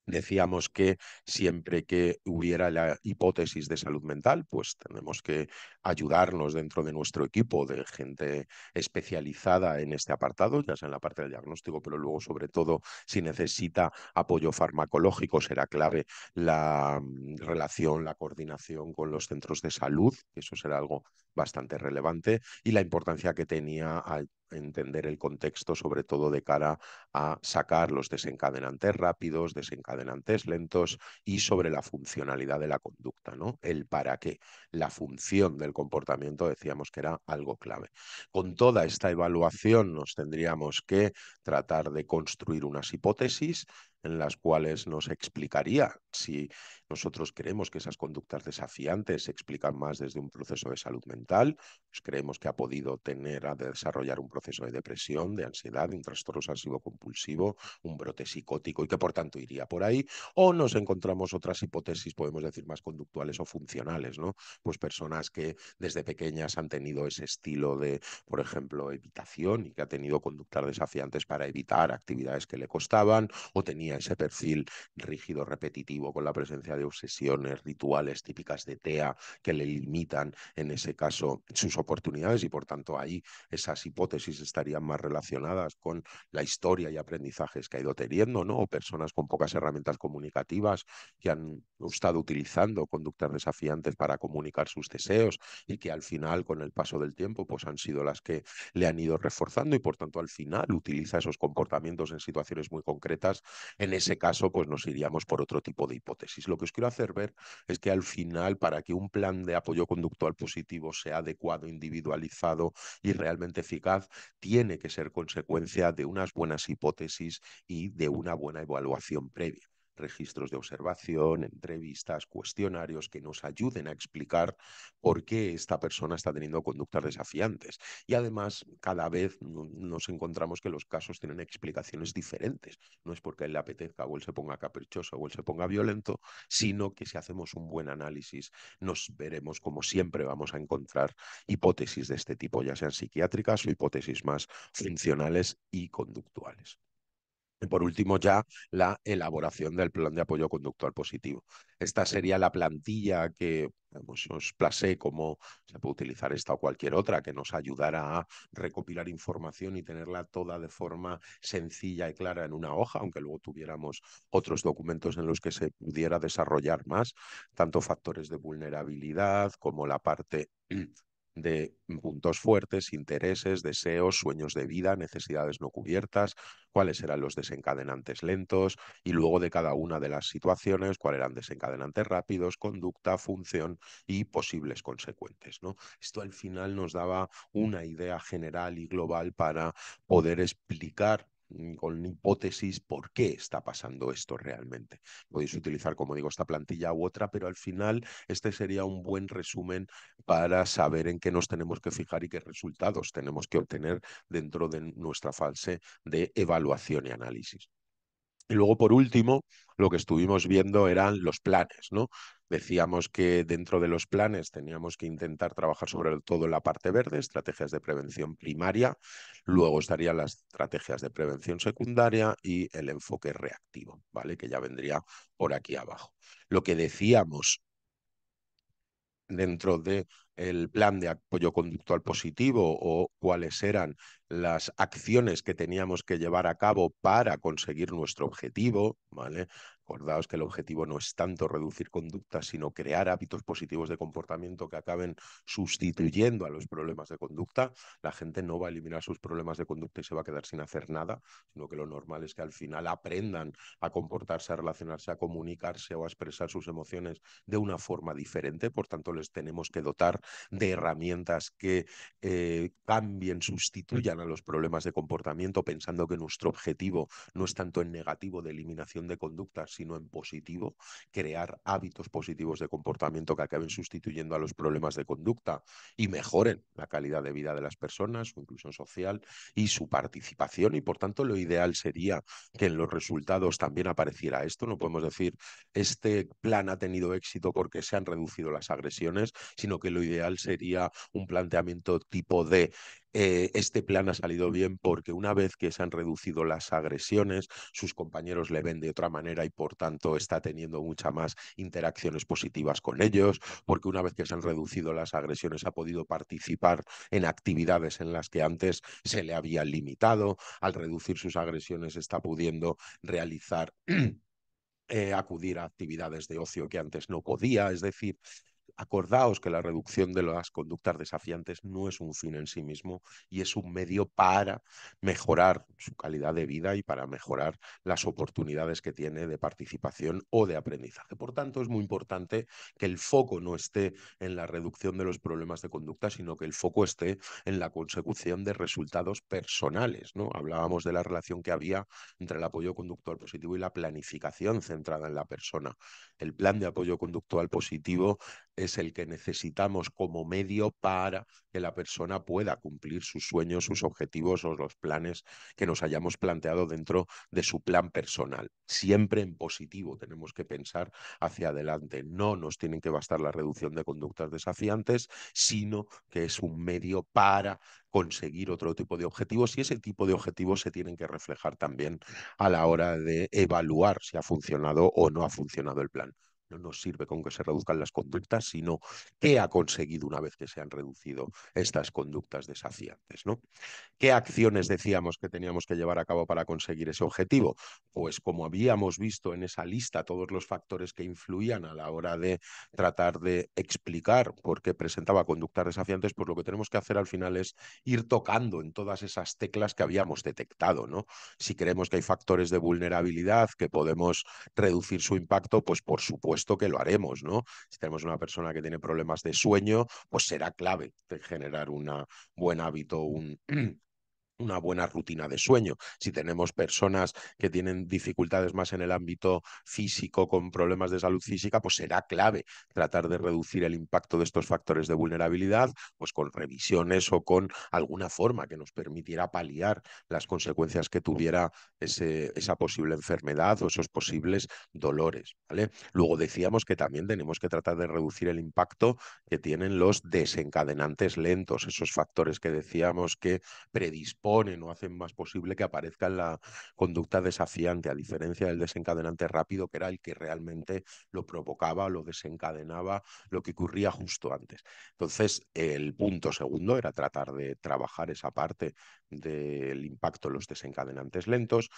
Speaker 1: Decíamos que siempre que hubiera la hipótesis de salud mental, pues tenemos que ayudarnos dentro de nuestro equipo de gente especializada en este apartado, ya sea en la parte del diagnóstico, pero luego sobre todo si necesita apoyo farmacológico, será clave la mm, relación, la coordinación con los centros de salud, eso será algo bastante relevante, y la importancia que tenía al entender el contexto, sobre todo de cara a sacar los desencadenantes rápidos, desencadenantes lentos y sobre la funcionalidad de la conducta, ¿no? El para qué, la función del comportamiento, decíamos que era algo clave. Con toda esta evaluación nos tendríamos que tratar de construir unas hipótesis en las cuales nos explicaría si nosotros creemos que esas conductas desafiantes se explican más desde un proceso de salud mental, pues creemos que ha podido tener a desarrollar un proceso de depresión, de ansiedad, un trastorno obsesivo-compulsivo, un brote psicótico y que por tanto iría por ahí, o nos encontramos otras hipótesis, podemos decir, más conductuales o funcionales, ¿no? Pues personas que desde pequeñas han tenido ese estilo de, por ejemplo, evitación y que ha tenido conductas desafiantes para evitar actividades que le costaban o tenía ese perfil rígido repetitivo con la presencia de obsesiones, rituales típicas de TEA que le limitan, en ese caso, sus oportunidades y por tanto ahí esas hipótesis estarían más relacionadas con la historia y aprendizajes que ha ido teniendo, ¿no? O personas con pocas herramientas comunicativas que han estado utilizando conductas desafiantes para comunicar sus deseos y que al final, con el paso del tiempo, pues han sido las que le han ido reforzando y por tanto al final utiliza esos comportamientos en situaciones muy concretas. En ese caso, pues nos iríamos por otro tipo de hipótesis, lo que quiero hacer ver es que al final, para que un plan de apoyo conductual positivo sea adecuado, individualizado y realmente eficaz, tiene que ser consecuencia de unas buenas hipótesis y de una buena evaluación previa registros de observación, entrevistas, cuestionarios que nos ayuden a explicar mm. por qué esta persona está teniendo conductas desafiantes. Y además, cada vez nos encontramos que los casos tienen explicaciones diferentes. No es porque él le apetezca o él se ponga caprichoso o él se ponga violento, sino que si hacemos un buen análisis nos veremos como siempre vamos a encontrar hipótesis de este tipo, ya sean psiquiátricas o hipótesis más funcionales y conductuales. Y por último, ya la elaboración del plan de apoyo conductual positivo. Esta sería la plantilla que pues, os placé como se puede utilizar esta o cualquier otra, que nos ayudara a recopilar información y tenerla toda de forma sencilla y clara en una hoja, aunque luego tuviéramos otros documentos en los que se pudiera desarrollar más, tanto factores de vulnerabilidad como la parte de puntos fuertes, intereses, deseos, sueños de vida, necesidades no cubiertas, cuáles eran los desencadenantes lentos y luego de cada una de las situaciones, cuáles eran desencadenantes rápidos, conducta, función y posibles consecuentes. ¿no? Esto al final nos daba una idea general y global para poder explicar Mm, con hipótesis por qué está pasando esto realmente. Podéis utilizar, como digo, esta plantilla u otra, pero al final este sería un buen resumen para saber en qué nos tenemos que fijar y qué resultados tenemos que obtener dentro de nuestra fase de evaluación y análisis. Y luego, por último, lo que estuvimos viendo eran los planes, ¿no? Decíamos que dentro de los planes teníamos que intentar trabajar sobre todo en la parte verde, estrategias de prevención primaria, luego estarían las estrategias de prevención secundaria y el enfoque reactivo, ¿vale? Que ya vendría por aquí abajo. Lo que decíamos dentro de el plan de apoyo conductual positivo o cuáles eran las acciones que teníamos que llevar a cabo para conseguir nuestro objetivo, ¿vale? Acordaos que el objetivo no es tanto reducir conductas, sino crear hábitos positivos de comportamiento que acaben sustituyendo a los problemas de conducta. La gente no va a eliminar sus problemas de conducta y se va a quedar sin hacer nada, sino que lo normal es que al final aprendan a comportarse, a relacionarse, a comunicarse o a expresar sus emociones de una forma diferente. Por tanto, les tenemos que dotar de herramientas que eh, cambien, mm, mm. sustituyan a los problemas de comportamiento, pensando que nuestro objetivo no es tanto en negativo de eliminación de conductas, sino en positivo, crear hábitos positivos de comportamiento que acaben sustituyendo a los problemas de conducta y mejoren la calidad de vida de las personas, su inclusión social y su participación. Y por tanto, lo ideal sería que en los resultados también apareciera esto. No podemos decir, este plan ha tenido éxito porque se han reducido las agresiones, sino que lo ideal ideal sería un planteamiento tipo de eh, este plan ha salido bien porque una vez que se han reducido las agresiones, sus compañeros le ven de otra manera y por tanto está teniendo muchas más interacciones positivas con ellos, porque una vez que se han reducido las agresiones ha podido participar en actividades en las que antes se le había limitado, al reducir sus agresiones está pudiendo realizar... Eh, acudir a actividades de ocio que antes no podía, es decir, Acordaos que la reducción de las conductas desafiantes no es un fin en sí mismo y es un medio para mejorar su calidad de vida y para mejorar las oportunidades que tiene de participación o de aprendizaje. Por tanto, es muy importante que el foco no esté en la reducción de los problemas de conducta, sino que el foco esté en la consecución de resultados personales. ¿no? Hablábamos de la relación que había entre el apoyo conductual positivo y la planificación centrada en la persona. El plan de apoyo conductual positivo es el que necesitamos como medio para que la persona pueda cumplir sus sueños, sus objetivos o los planes que nos hayamos planteado dentro de su plan personal. Siempre en positivo tenemos que pensar hacia adelante. No nos tienen que bastar la reducción de conductas desafiantes, sino que es un medio para conseguir otro tipo de objetivos y ese tipo de objetivos se tienen que reflejar también a la hora de evaluar si ha funcionado o no ha funcionado el plan. No nos sirve con que se reduzcan las conductas, sino qué ha conseguido una vez que se han reducido estas conductas desafiantes. ¿no? ¿Qué acciones decíamos que teníamos que llevar a cabo para conseguir ese objetivo? Pues como habíamos visto en esa lista todos los factores que influían a la hora de tratar de explicar por qué presentaba conductas desafiantes, pues lo que tenemos que hacer al final es ir tocando en todas esas teclas que habíamos detectado. ¿no? Si creemos que hay factores de vulnerabilidad que podemos reducir su impacto, pues por supuesto esto que lo haremos, ¿no? Si tenemos una persona que tiene problemas de sueño, pues será clave generar un buen hábito, un, una buena rutina de sueño. Si tenemos personas que tienen dificultades más en el ámbito físico, con problemas de salud física, pues será clave tratar de reducir el impacto de estos factores de vulnerabilidad, pues con revisiones o con alguna forma que nos permitiera paliar las consecuencias que tuviera esa posible enfermedad o esos posibles dolores. ¿vale? Luego decíamos que también tenemos que tratar de reducir el impacto que tienen los desencadenantes lentos, esos factores que decíamos que predisponen no hacen más posible que aparezca la conducta desafiante, a diferencia del desencadenante rápido, que era el que realmente lo provocaba, lo desencadenaba, lo que ocurría justo antes. Entonces, el punto segundo era tratar de trabajar esa parte del impacto en los desencadenantes lentos.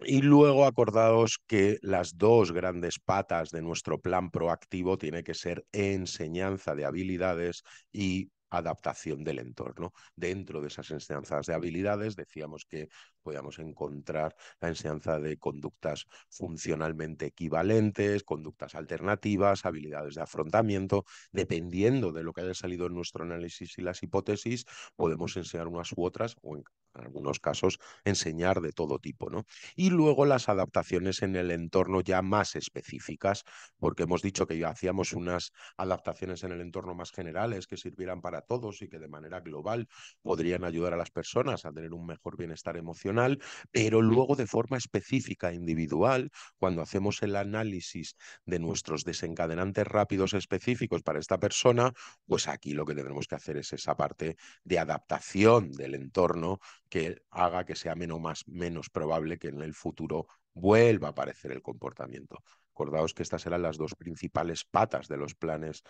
Speaker 1: Y luego acordaos que las dos grandes patas de nuestro plan proactivo tiene que ser enseñanza de habilidades y adaptación del entorno. Dentro de esas enseñanzas de habilidades decíamos que podíamos encontrar la enseñanza de conductas funcionalmente equivalentes, conductas alternativas, habilidades de afrontamiento. Dependiendo de lo que haya salido en nuestro análisis y las hipótesis, podemos enseñar unas u otras, o en algunos casos enseñar de todo tipo. ¿no? Y luego las adaptaciones en el entorno ya más específicas, porque hemos dicho que ya hacíamos unas adaptaciones en el entorno más generales que sirvieran para todos y que de manera global podrían ayudar a las personas a tener un mejor bienestar emocional pero luego de forma específica, individual, cuando hacemos el análisis de nuestros desencadenantes rápidos específicos para esta persona, pues aquí lo que tendremos que hacer es esa parte de adaptación del entorno que haga que sea menos, más, menos probable que en el futuro vuelva a aparecer el comportamiento. Acordaos que estas eran las dos principales patas de los planes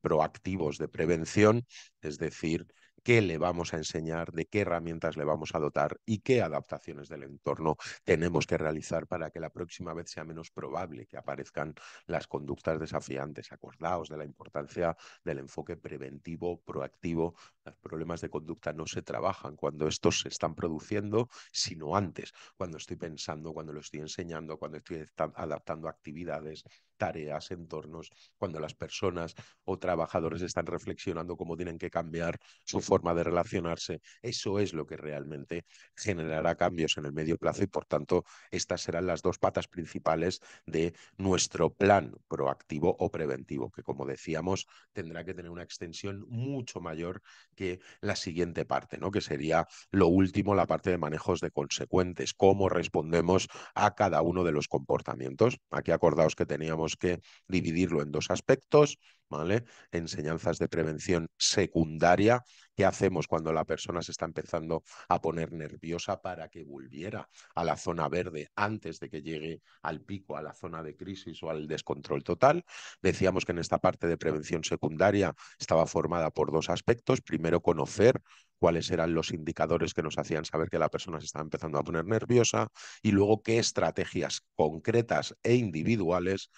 Speaker 1: proactivos de prevención, es decir, qué le vamos a enseñar, de qué herramientas le vamos a dotar y qué adaptaciones del entorno tenemos que realizar para que la próxima vez sea menos probable que aparezcan las conductas desafiantes. Acordaos de la importancia del enfoque preventivo, proactivo. Los problemas de conducta no se trabajan cuando estos se están produciendo, sino antes, cuando estoy pensando, cuando lo estoy enseñando, cuando estoy adaptando actividades, tareas, entornos, cuando las personas o trabajadores están reflexionando cómo tienen que cambiar su forma de relacionarse. Eso es lo que realmente generará cambios en el medio plazo y, por tanto, estas serán las dos patas principales de nuestro plan proactivo o preventivo, que, como decíamos, tendrá que tener una extensión mucho mayor que la siguiente parte, ¿no? que sería lo último, la parte de manejos de consecuentes, cómo respondemos a cada uno de los comportamientos. Aquí acordaos que teníamos que dividirlo en dos aspectos, ¿vale? Enseñanzas de prevención secundaria, ¿qué hacemos cuando la persona se está empezando a poner nerviosa para que volviera a la zona verde antes de que llegue al pico, a la zona de crisis o al descontrol total? Decíamos que en esta parte de prevención secundaria estaba formada por dos aspectos, primero conocer cuáles eran los indicadores que nos hacían saber que la persona se estaba empezando a poner nerviosa y luego qué estrategias concretas e individuales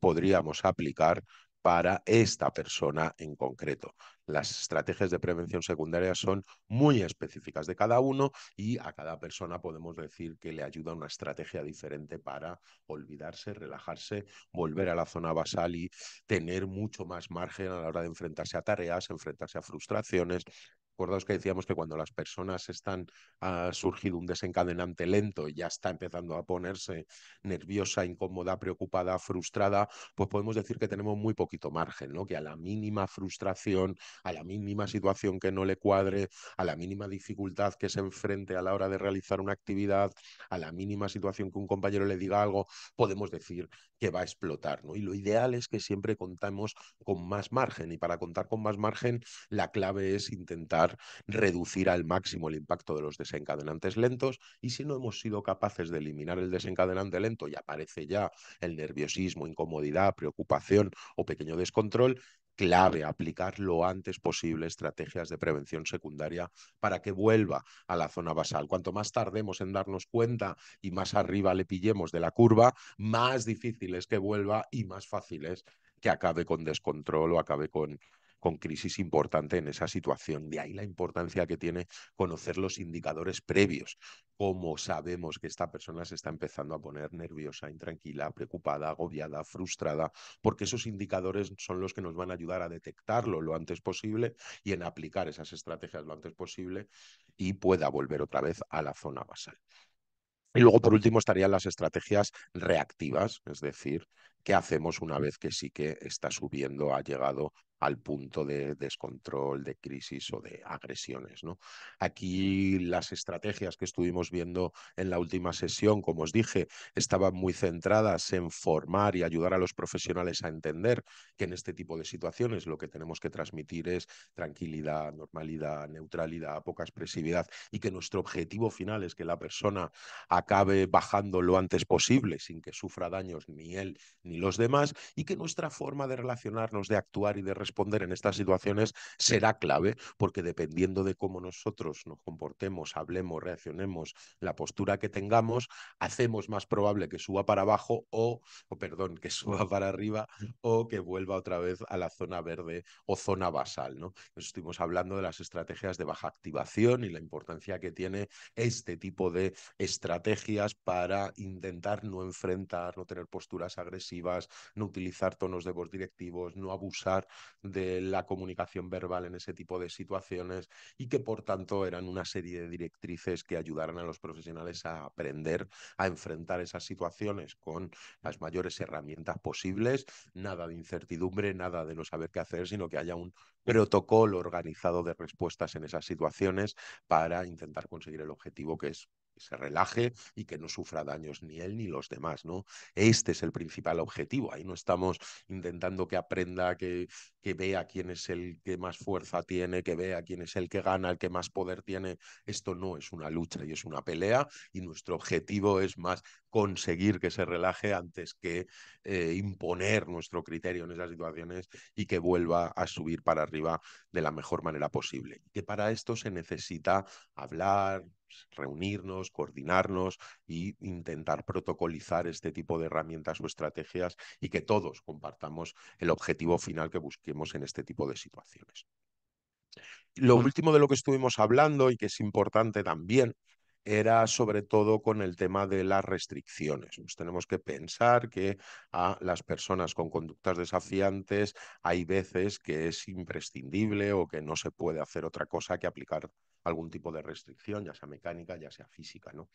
Speaker 1: Podríamos aplicar para esta persona en concreto. Las estrategias de prevención secundaria son muy específicas de cada uno y a cada persona podemos decir que le ayuda una estrategia diferente para olvidarse, relajarse, volver a la zona basal y tener mucho más margen a la hora de enfrentarse a tareas, enfrentarse a frustraciones, Acordaos que decíamos que cuando las personas están, ha ah, surgido un desencadenante lento y ya está empezando a ponerse nerviosa, incómoda, preocupada, frustrada, pues podemos decir que tenemos muy poquito margen, ¿no? Que a la mínima frustración, a la mínima situación que no le cuadre, a la mínima dificultad que se enfrente a la hora de realizar una actividad, a la mínima situación que un compañero le diga algo, podemos decir que va a explotar, ¿no? Y lo ideal es que siempre contemos con más margen y para contar con más margen la clave es intentar reducir al máximo el impacto de los desencadenantes lentos y si no hemos sido capaces de eliminar el desencadenante lento y aparece ya el nerviosismo, incomodidad, preocupación o pequeño descontrol, clave aplicar lo antes posible estrategias de prevención secundaria para que vuelva a la zona basal. Cuanto más tardemos en darnos cuenta y más arriba le pillemos de la curva, más difícil es que vuelva y más fácil es que acabe con descontrol o acabe con, con crisis importante en esa situación. De ahí la importancia que tiene conocer los indicadores previos, cómo sabemos que esta persona se está empezando a poner nerviosa, intranquila, preocupada, agobiada, frustrada, porque esos indicadores son los que nos van a ayudar a detectarlo lo antes posible y en aplicar esas estrategias lo antes posible y pueda volver otra vez a la zona basal. Y luego, por último, estarían las estrategias reactivas, es decir, ¿Qué hacemos una vez que sí que está subiendo, ha llegado al punto de descontrol, de crisis o de agresiones. ¿no? Aquí las estrategias que estuvimos viendo en la última sesión, como os dije, estaban muy centradas en formar y ayudar a los profesionales a entender que en este tipo de situaciones lo que tenemos que transmitir es tranquilidad, normalidad, neutralidad, poca expresividad y que nuestro objetivo final es que la persona acabe bajando lo antes posible sin que sufra daños ni él ni los demás y que nuestra forma de relacionarnos, de actuar y de responder en estas situaciones será clave, porque dependiendo de cómo nosotros nos comportemos, hablemos, reaccionemos, la postura que tengamos, hacemos más probable que suba para abajo o, perdón, que suba para arriba o que vuelva otra vez a la zona verde o zona basal. ¿no? estuvimos hablando de las estrategias de baja activación y la importancia que tiene este tipo de estrategias para intentar no enfrentar, no tener posturas agresivas no utilizar tonos de voz directivos, no abusar de la comunicación verbal en ese tipo de situaciones y que por tanto eran una serie de directrices que ayudaran a los profesionales a aprender a enfrentar esas situaciones con las mayores herramientas posibles, nada de incertidumbre, nada de no saber qué hacer, sino que haya un protocolo organizado de respuestas en esas situaciones para intentar conseguir el objetivo que es que se relaje y que no sufra daños ni él ni los demás, ¿no? Este es el principal objetivo. Ahí no estamos intentando que aprenda, que, que vea quién es el que más fuerza tiene, que vea quién es el que gana, el que más poder tiene. Esto no es una lucha y es una pelea y nuestro objetivo es más conseguir que se relaje antes que eh, imponer nuestro criterio en esas situaciones y que vuelva a subir para arriba de la mejor manera posible. Y que para esto se necesita hablar, pues, reunirnos, coordinarnos e intentar protocolizar este tipo de herramientas o estrategias y que todos compartamos el objetivo final que busquemos en este tipo de situaciones. Lo último de lo que estuvimos hablando y que es importante también era sobre todo con el tema de las restricciones. tenemos que pensar que a las personas con conductas desafiantes hay veces que es imprescindible o que no se puede hacer otra cosa que aplicar algún tipo de restricción, ya sea mecánica, ya sea física, ¿no?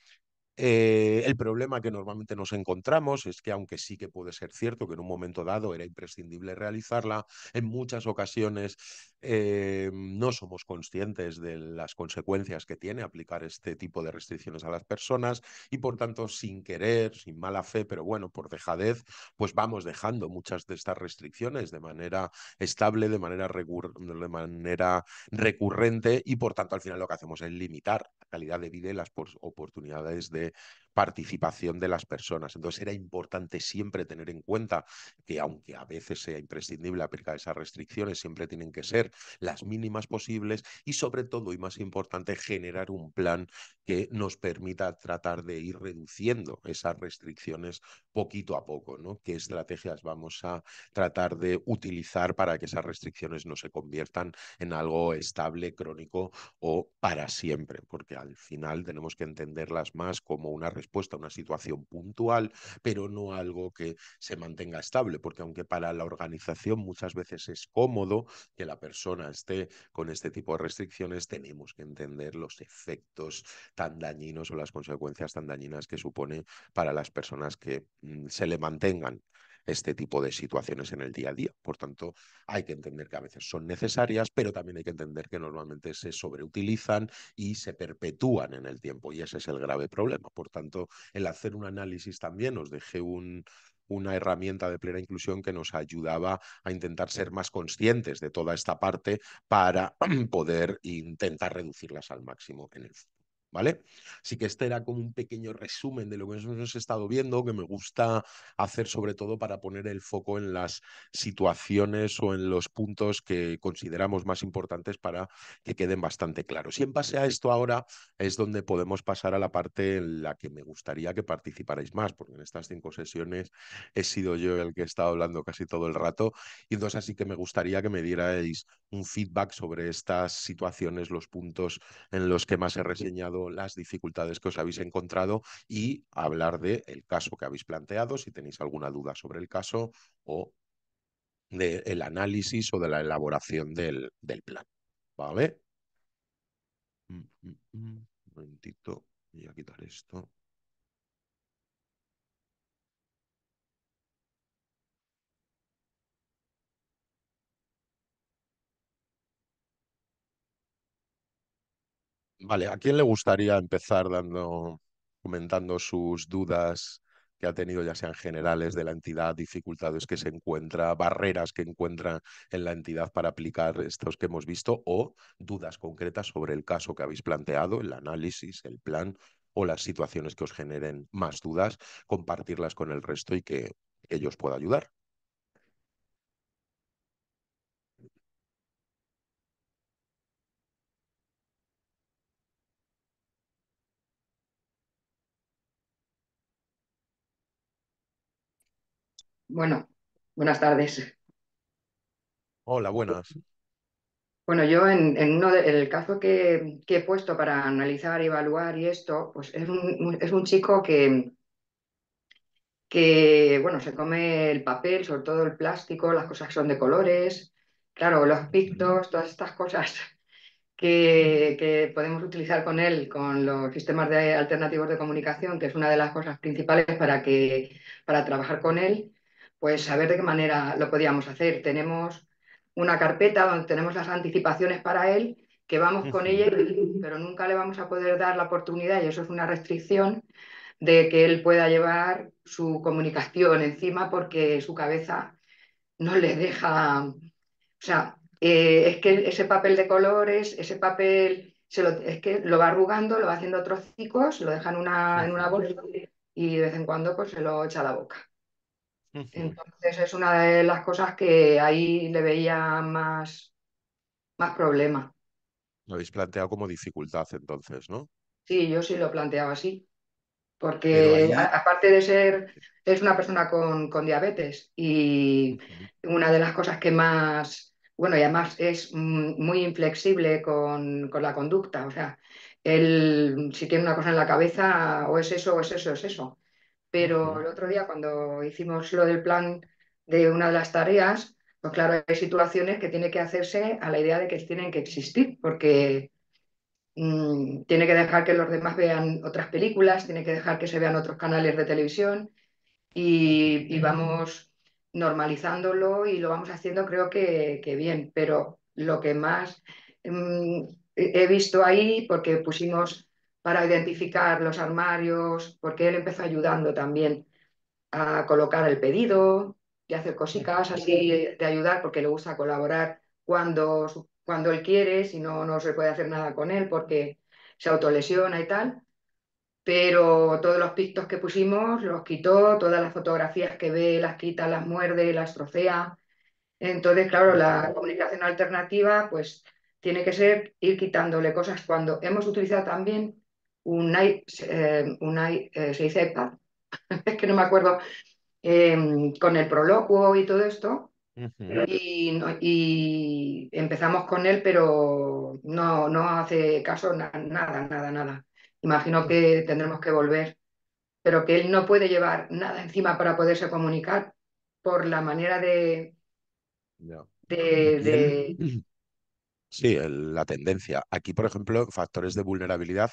Speaker 1: Eh, el problema que normalmente nos encontramos es que, aunque sí que puede ser cierto que en un momento dado era imprescindible realizarla, en muchas ocasiones eh, no somos conscientes de las consecuencias que tiene aplicar este tipo de restricciones a las personas y, por tanto, sin querer, sin mala fe, pero bueno, por dejadez, pues vamos dejando muchas de estas restricciones de manera estable, de manera, de manera recurrente y, por tanto, al final lo que hacemos es limitar la calidad de vida y las oportunidades de participación de las personas. Entonces era importante siempre tener en cuenta que aunque a veces sea imprescindible aplicar esas restricciones, siempre tienen que ser las mínimas posibles y sobre todo y más importante generar un plan que nos permita tratar de ir reduciendo esas restricciones poquito a poco, ¿no? ¿Qué estrategias vamos a tratar de utilizar para que esas restricciones no se conviertan en algo estable, crónico o para siempre? Porque al final tenemos que entenderlas más como una respuesta a una situación puntual, pero no algo que se mantenga estable, porque aunque para la organización muchas veces es cómodo que la persona esté con este tipo de restricciones, tenemos que entender los efectos tan dañinos o las consecuencias tan dañinas que supone para las personas que mm, se le mantengan este tipo de situaciones en el día a día. Por tanto, hay que entender que a veces son necesarias, pero también hay que entender que normalmente se sobreutilizan y se perpetúan en el tiempo, y ese es el grave problema. Por tanto, el hacer un análisis también, os dejé una herramienta de plena inclusión que nos ayudaba a intentar ser más conscientes de toda esta parte para poder intentar reducirlas al máximo en el futuro. ¿vale? Así que este era como un pequeño resumen de lo que hemos estado viendo, que me gusta hacer sobre todo para poner el foco en las situaciones o en los puntos que consideramos más importantes para que queden bastante claros. Y en base a esto ahora es donde podemos pasar a la parte en la que me gustaría que participarais más, porque en estas cinco sesiones he sido yo el que he estado hablando casi todo el rato, y entonces así que me gustaría que me dierais un feedback sobre estas situaciones, los puntos en los que más he reseñado, las dificultades que os habéis encontrado y hablar del el caso que habéis planteado, si tenéis alguna duda sobre el caso o del análisis o de la elaboración del, del plan. ¿Vale? Mm, mm, mm. Un momentito, voy a quitar esto. Vale, ¿a quién le gustaría empezar dando, comentando sus dudas que ha tenido, ya sean generales de la entidad, dificultades que se encuentra, barreras que encuentra en la entidad para aplicar estos que hemos visto o dudas concretas sobre el caso que habéis planteado, el análisis, el plan o las situaciones que os generen más dudas, compartirlas con el resto y que ellos pueda ayudar.
Speaker 4: Bueno, buenas tardes.
Speaker 1: Hola, buenas.
Speaker 4: Bueno, yo en, el caso que, he puesto para analizar y evaluar y esto, pues es un, es un chico que, que, bueno, se come el papel, sobre todo el plástico, las cosas son de colores, claro, los pictos, todas estas cosas que, que, podemos utilizar con él, con los sistemas de alternativos de comunicación, que es una de las cosas principales para, que, para trabajar con él pues a ver de qué manera lo podíamos hacer. Tenemos una carpeta donde tenemos las anticipaciones para él, que vamos con ella, pero nunca le vamos a poder dar la oportunidad, y eso es una restricción, de que él pueda llevar su comunicación encima porque su cabeza no le deja, o sea, eh, es que ese papel de colores, ese papel, se lo, es que lo va arrugando, lo va haciendo trocicos, lo deja en una, en una bolsa y de vez en cuando pues se lo echa a la boca. Entonces es una de las cosas que ahí le veía más, más problema.
Speaker 1: Lo habéis planteado como dificultad entonces, ¿no?
Speaker 4: Sí, yo sí lo planteaba así. Porque aparte de ser, es una persona con, diabetes y una de las cosas que más, bueno, y además es mm, muy inflexible con, con la conducta. O sea, él si tiene una cosa en la cabeza, o es eso, o es eso, o es eso. Pero el otro día cuando hicimos lo del plan de una de las tareas, pues claro, hay situaciones que tiene que hacerse a la idea de que tienen que existir, porque mm, tiene que dejar que los demás vean otras películas, tiene que dejar que se vean otros canales de televisión y, vamos normalizándolo y lo vamos haciendo creo que, bien, pero lo que más mm, he visto ahí, porque pusimos para identificar los armarios, porque él empezó ayudando también a colocar el pedido y hacer cositas así de ayudar, porque le gusta colaborar cuando, cuando él quiere, si no, no se puede hacer nada con él porque se autolesiona y tal. Pero todos los pictos que pusimos los quitó, todas las fotografías que ve las quita, las muerde, las trocea. Entonces, claro, la comunicación alternativa pues tiene que ser ir quitándole cosas cuando hemos utilizado también un eh, una eh, se dice es que no me acuerdo, eh, con el prolocuo y todo esto. y, empezamos con él, pero no, no hace caso nada, nada, nada. Imagino que tendremos que volver, pero que él no puede llevar nada encima para poderse comunicar por la manera de... de,
Speaker 1: Sí, la tendencia. Aquí, por ejemplo, factores de vulnerabilidad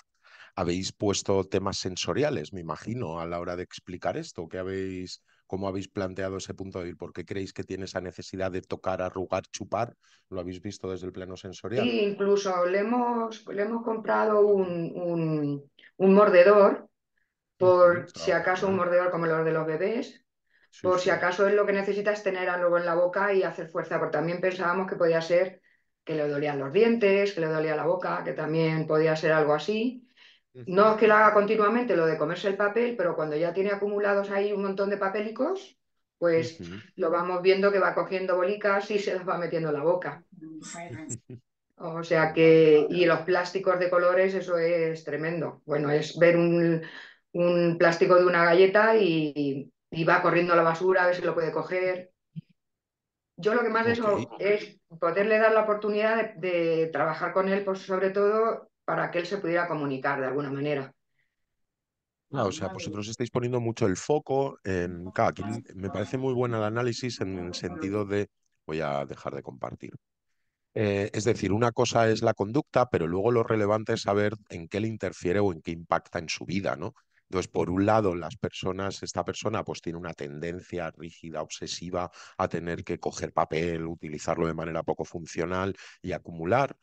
Speaker 1: habéis puesto temas sensoriales, me imagino, a la hora de explicar esto, que habéis, cómo habéis planteado ese punto de ir, por qué creéis que tiene esa necesidad de tocar, arrugar, chupar, lo habéis visto desde el plano sensorial. Sí,
Speaker 4: incluso le hemos, comprado un, mordedor, por si acaso un mordedor como los de los bebés, por si acaso es lo que es tener algo en la boca y hacer fuerza, porque también pensábamos que podía ser que le dolían los dientes, que le dolía la boca, que también podía ser algo así. No es que lo haga continuamente lo de comerse el papel, pero cuando ya tiene acumulados ahí un montón de papelicos pues lo vamos viendo que va cogiendo bolicas y se las va metiendo en la boca. O sea que, y los plásticos de colores, eso es tremendo. Bueno, es ver un, plástico de una galleta y, va corriendo a la basura a ver si lo puede coger. Yo lo que más eso es poderle dar la oportunidad de, de trabajar con él, pues sobre todo para que él se pudiera comunicar de alguna manera.
Speaker 1: Ah, o sea, vosotros estáis poniendo mucho el foco en cada Me parece muy bueno el análisis en el sentido de, voy a dejar de compartir. Eh, es decir, una cosa es la conducta, pero luego lo relevante es saber en qué le interfiere o en qué impacta en su vida, ¿no? Entonces, por un lado, las personas, esta persona pues tiene una tendencia rígida, obsesiva a tener que coger papel, utilizarlo de manera poco funcional y acumular.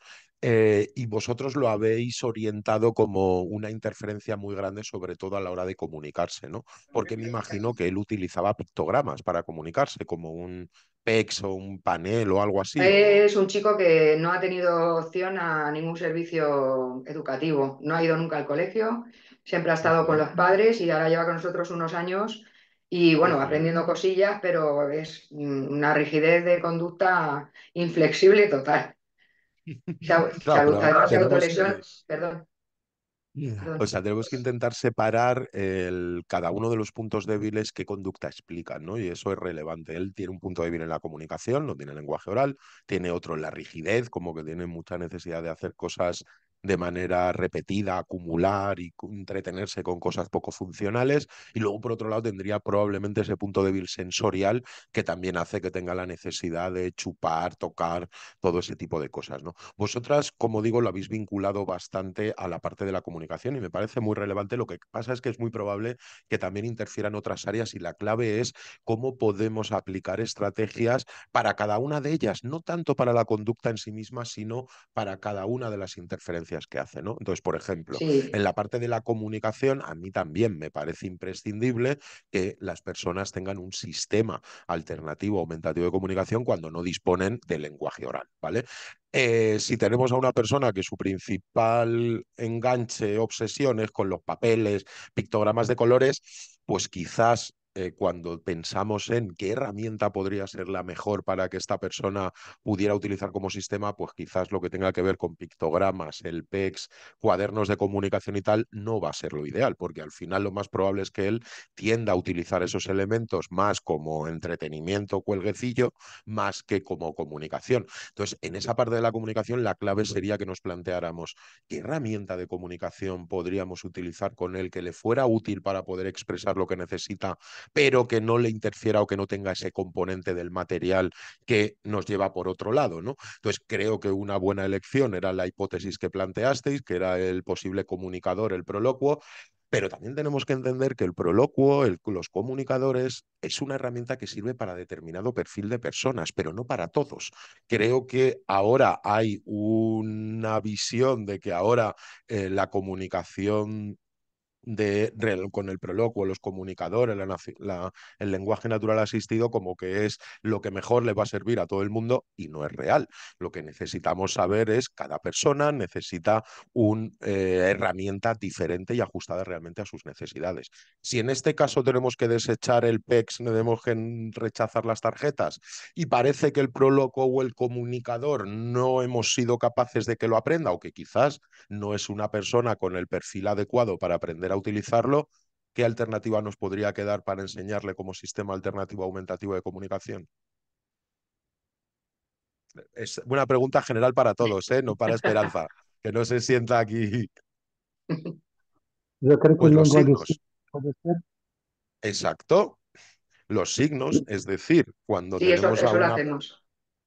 Speaker 1: Eh, y vosotros lo habéis orientado como una interferencia muy grande, sobre todo a la hora de comunicarse, ¿no? Porque me imagino que él utilizaba pictogramas para comunicarse, como un PEX o un panel o algo así. Es un chico
Speaker 4: que no ha tenido opción a ningún servicio educativo, no ha ido nunca al colegio, siempre ha estado con los padres y ahora lleva con nosotros unos años y bueno, aprendiendo cosillas, pero es mm, una rigidez de conducta inflexible total perdón. O
Speaker 1: sea, tenemos que intentar separar el, cada uno de los puntos débiles que conducta explica, ¿no? Y eso es relevante. Él tiene un punto débil en la comunicación, no tiene lenguaje oral, tiene otro en la rigidez, como que tiene mucha necesidad de hacer cosas de manera repetida, acumular y entretenerse con cosas poco funcionales. Y luego, por otro lado, tendría probablemente ese punto débil sensorial que también hace que tenga la necesidad de chupar, tocar, todo ese tipo de cosas. ¿no? Vosotras, como digo, lo habéis vinculado bastante a la parte de la comunicación y me parece muy relevante. Lo que pasa es que es muy probable que también interfieran otras áreas y la clave es cómo podemos aplicar estrategias para cada una de ellas, no tanto para la conducta en sí misma, sino para cada una de las interferencias que hace, ¿no? Entonces, por ejemplo, en la parte de la comunicación, a mí también me parece imprescindible que las personas tengan un sistema alternativo, aumentativo de comunicación cuando no disponen de lenguaje oral, ¿vale? Eh, si tenemos a una persona que su principal enganche, obsesión es con los papeles, pictogramas de colores, pues quizás eh, cuando pensamos en qué herramienta podría ser la mejor para que esta persona pudiera utilizar como sistema, pues quizás lo que tenga que ver con pictogramas, el PEX, cuadernos de comunicación y tal, no va a ser lo ideal, porque al final lo más probable es que él tienda a utilizar esos elementos más como entretenimiento, cuelguecillo, más que como comunicación. Entonces, en esa parte de la comunicación, la clave sería que nos planteáramos qué herramienta de comunicación podríamos utilizar con él que le fuera útil para poder expresar lo que necesita pero que no le interfiera o que no tenga ese componente del material que nos lleva por otro lado, ¿no? Entonces, creo que una buena elección era la hipótesis que planteasteis, que era el posible comunicador, el prolocuo, pero también tenemos que entender que el prolocuo, los comunicadores, es una herramienta que sirve para determinado perfil de personas, pero no para todos. Creo que ahora hay una visión de que ahora eh, la comunicación de, con el o los comunicadores, el lenguaje natural asistido como que es lo que mejor le va a servir a todo el mundo y no es real. Lo que necesitamos saber es cada persona necesita una eh, herramienta diferente y ajustada realmente a sus necesidades. Si en este caso tenemos que desechar el PEX, tenemos que rechazar las tarjetas y parece que el proloco o el comunicador no hemos sido capaces de que lo aprenda o que quizás no es una persona con el perfil adecuado para aprender a utilizarlo, ¿qué alternativa nos podría quedar para enseñarle como sistema alternativo aumentativo de comunicación? Es una pregunta general para todos, ¿eh? no para Esperanza, que no se sienta aquí.
Speaker 2: Yo creo pues los signos.
Speaker 1: Exacto. Los signos, es decir, cuando tenemos lo hacemos.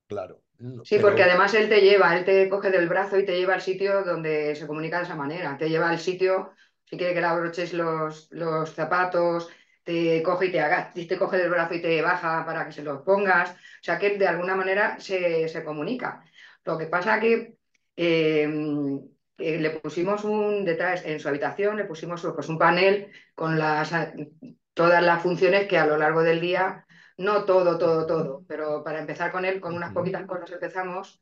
Speaker 1: Claro. sí, porque
Speaker 4: además él te lleva, él te coge del brazo y te lleva al sitio donde se comunica de esa manera, te lleva al sitio si quiere que le abroches los, zapatos, te coge y te, haga, te coge del brazo y te baja para que se los pongas. O sea que de alguna manera se, comunica. Lo que pasa que em, eh, le pusimos un detrás en su habitación, le pusimos pues, un panel con las, todas las funciones que a lo largo del día, no todo, todo, todo, pero para empezar con él, con unas poquitas cosas empezamos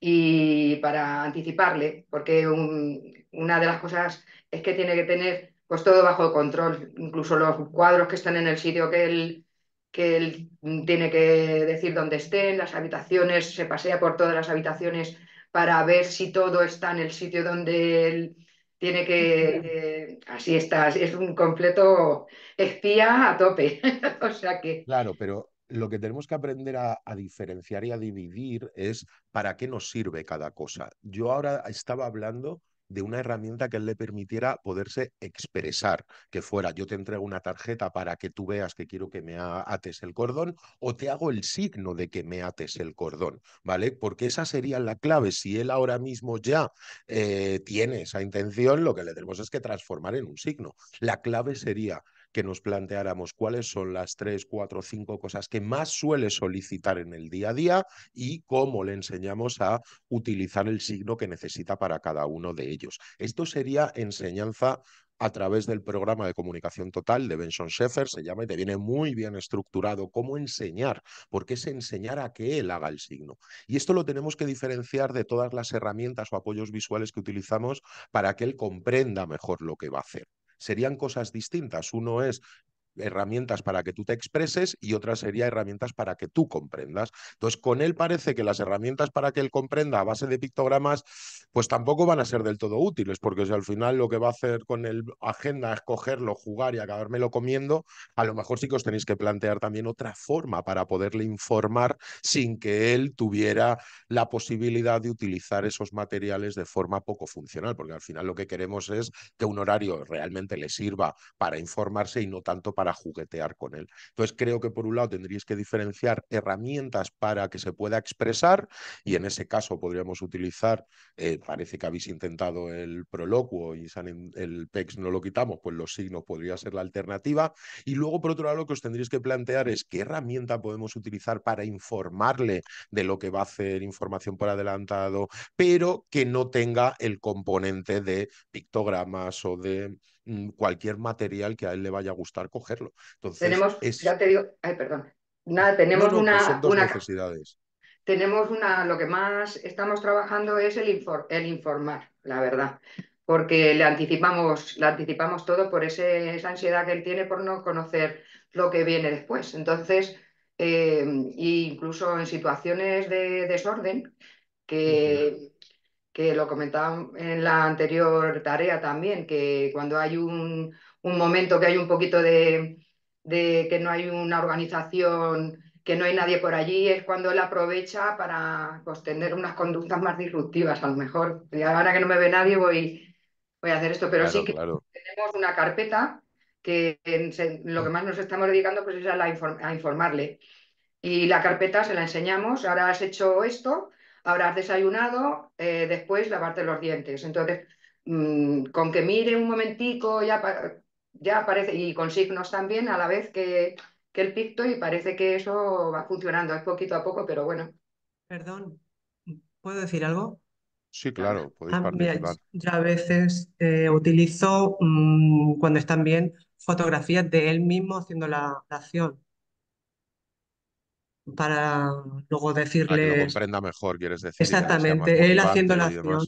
Speaker 4: y para anticiparle, porque un, una de las cosas es que tiene que tener pues todo bajo control, incluso los cuadros que están en el sitio que él, que él tiene que decir dónde estén, las habitaciones, se pasea por todas las habitaciones para ver si todo está en el sitio donde él tiene que... Eh, así está, es un completo espía a tope. o sea que...
Speaker 1: Claro, pero lo que tenemos que aprender a, a, diferenciar y a dividir es para qué nos sirve cada cosa. Yo ahora estaba hablando de una herramienta que él le permitiera poderse expresar, que fuera yo te entrego una tarjeta para que tú veas que quiero que me ates el cordón o te hago el signo de que me ates el cordón, ¿vale? Porque esa sería la clave. Si él ahora mismo ya eh, tiene esa intención, lo que le tenemos es que transformar en un signo. La clave sería que nos planteáramos cuáles son las tres, cuatro, cinco cosas que más suele solicitar en el día a día y cómo le enseñamos a utilizar el signo que necesita para cada uno de ellos. Esto sería enseñanza a través del programa de comunicación total de Benson Sheffer, se llama y te viene muy bien estructurado cómo enseñar, porque es enseñar a que él haga el signo. Y esto lo tenemos que diferenciar de todas las herramientas o apoyos visuales que utilizamos para que él comprenda mejor lo que va a hacer serían cosas distintas. Uno es herramientas para que tú te expreses y otra sería herramientas para que tú comprendas. Entonces, con él parece que las herramientas para que él comprenda a base de pictogramas, pues tampoco van a ser del todo útiles, porque si al final lo que va a hacer con el agenda es cogerlo, jugar y acabármelo comiendo, a lo mejor sí que os tenéis que plantear también otra forma para poderle informar sin que él tuviera la posibilidad de utilizar esos materiales de forma poco funcional, porque al final lo que queremos es que un horario realmente le sirva para informarse y no tanto para para juguetear con él. Entonces creo que por un lado tendríais que diferenciar herramientas para que se pueda expresar y en ese caso podríamos utilizar, eh, parece que habéis intentado el prolocuo y el PEX no lo quitamos, pues los signos podría ser la alternativa. Y luego por otro lado lo que os tendríais que plantear es qué herramienta podemos utilizar para informarle de lo que va a hacer información por adelantado, pero que no tenga el componente de pictogramas o de Mm, cualquier material que a él le vaya a gustar cogerlo. Entonces, tenemos, ya te digo, ay, perdón.
Speaker 4: Nada, tenemos una, necesidades. Tenemos una, lo que más estamos trabajando es el, informar, la verdad, porque le anticipamos, le anticipamos todo por ese, esa ansiedad que él tiene por no conocer lo que viene después. Entonces, eh, incluso en situaciones de desorden, que, que lo comentaba en la anterior tarea también, que cuando hay un, un momento que hay un poquito de, de que no hay una organización, que no hay nadie por allí, es cuando él aprovecha para pues, tener unas conductas más disruptivas, a lo mejor. Y ahora que no me ve nadie voy, voy a hacer esto, pero sí que tenemos una carpeta que lo que más nos estamos dedicando pues, es a, la, a informarle. Y la carpeta se la enseñamos, ahora has hecho esto, habrás desayunado, eh, después lavarte los dientes. Entonces, mm, con que mire un momentico, ya, ya aparece, y con signos también a la vez que, que el picto, y parece que eso va funcionando, es poquito a poco, pero bueno.
Speaker 1: Perdón, ¿puedo decir algo? Sí, claro,
Speaker 3: podéis ah, participar. a veces eh, utilizo, mm, cuando están bien, fotografías de él mismo haciendo la, la acción para luego decirle. Que lo
Speaker 1: comprenda mejor, quieres decir. Exactamente, él haciendo la acción.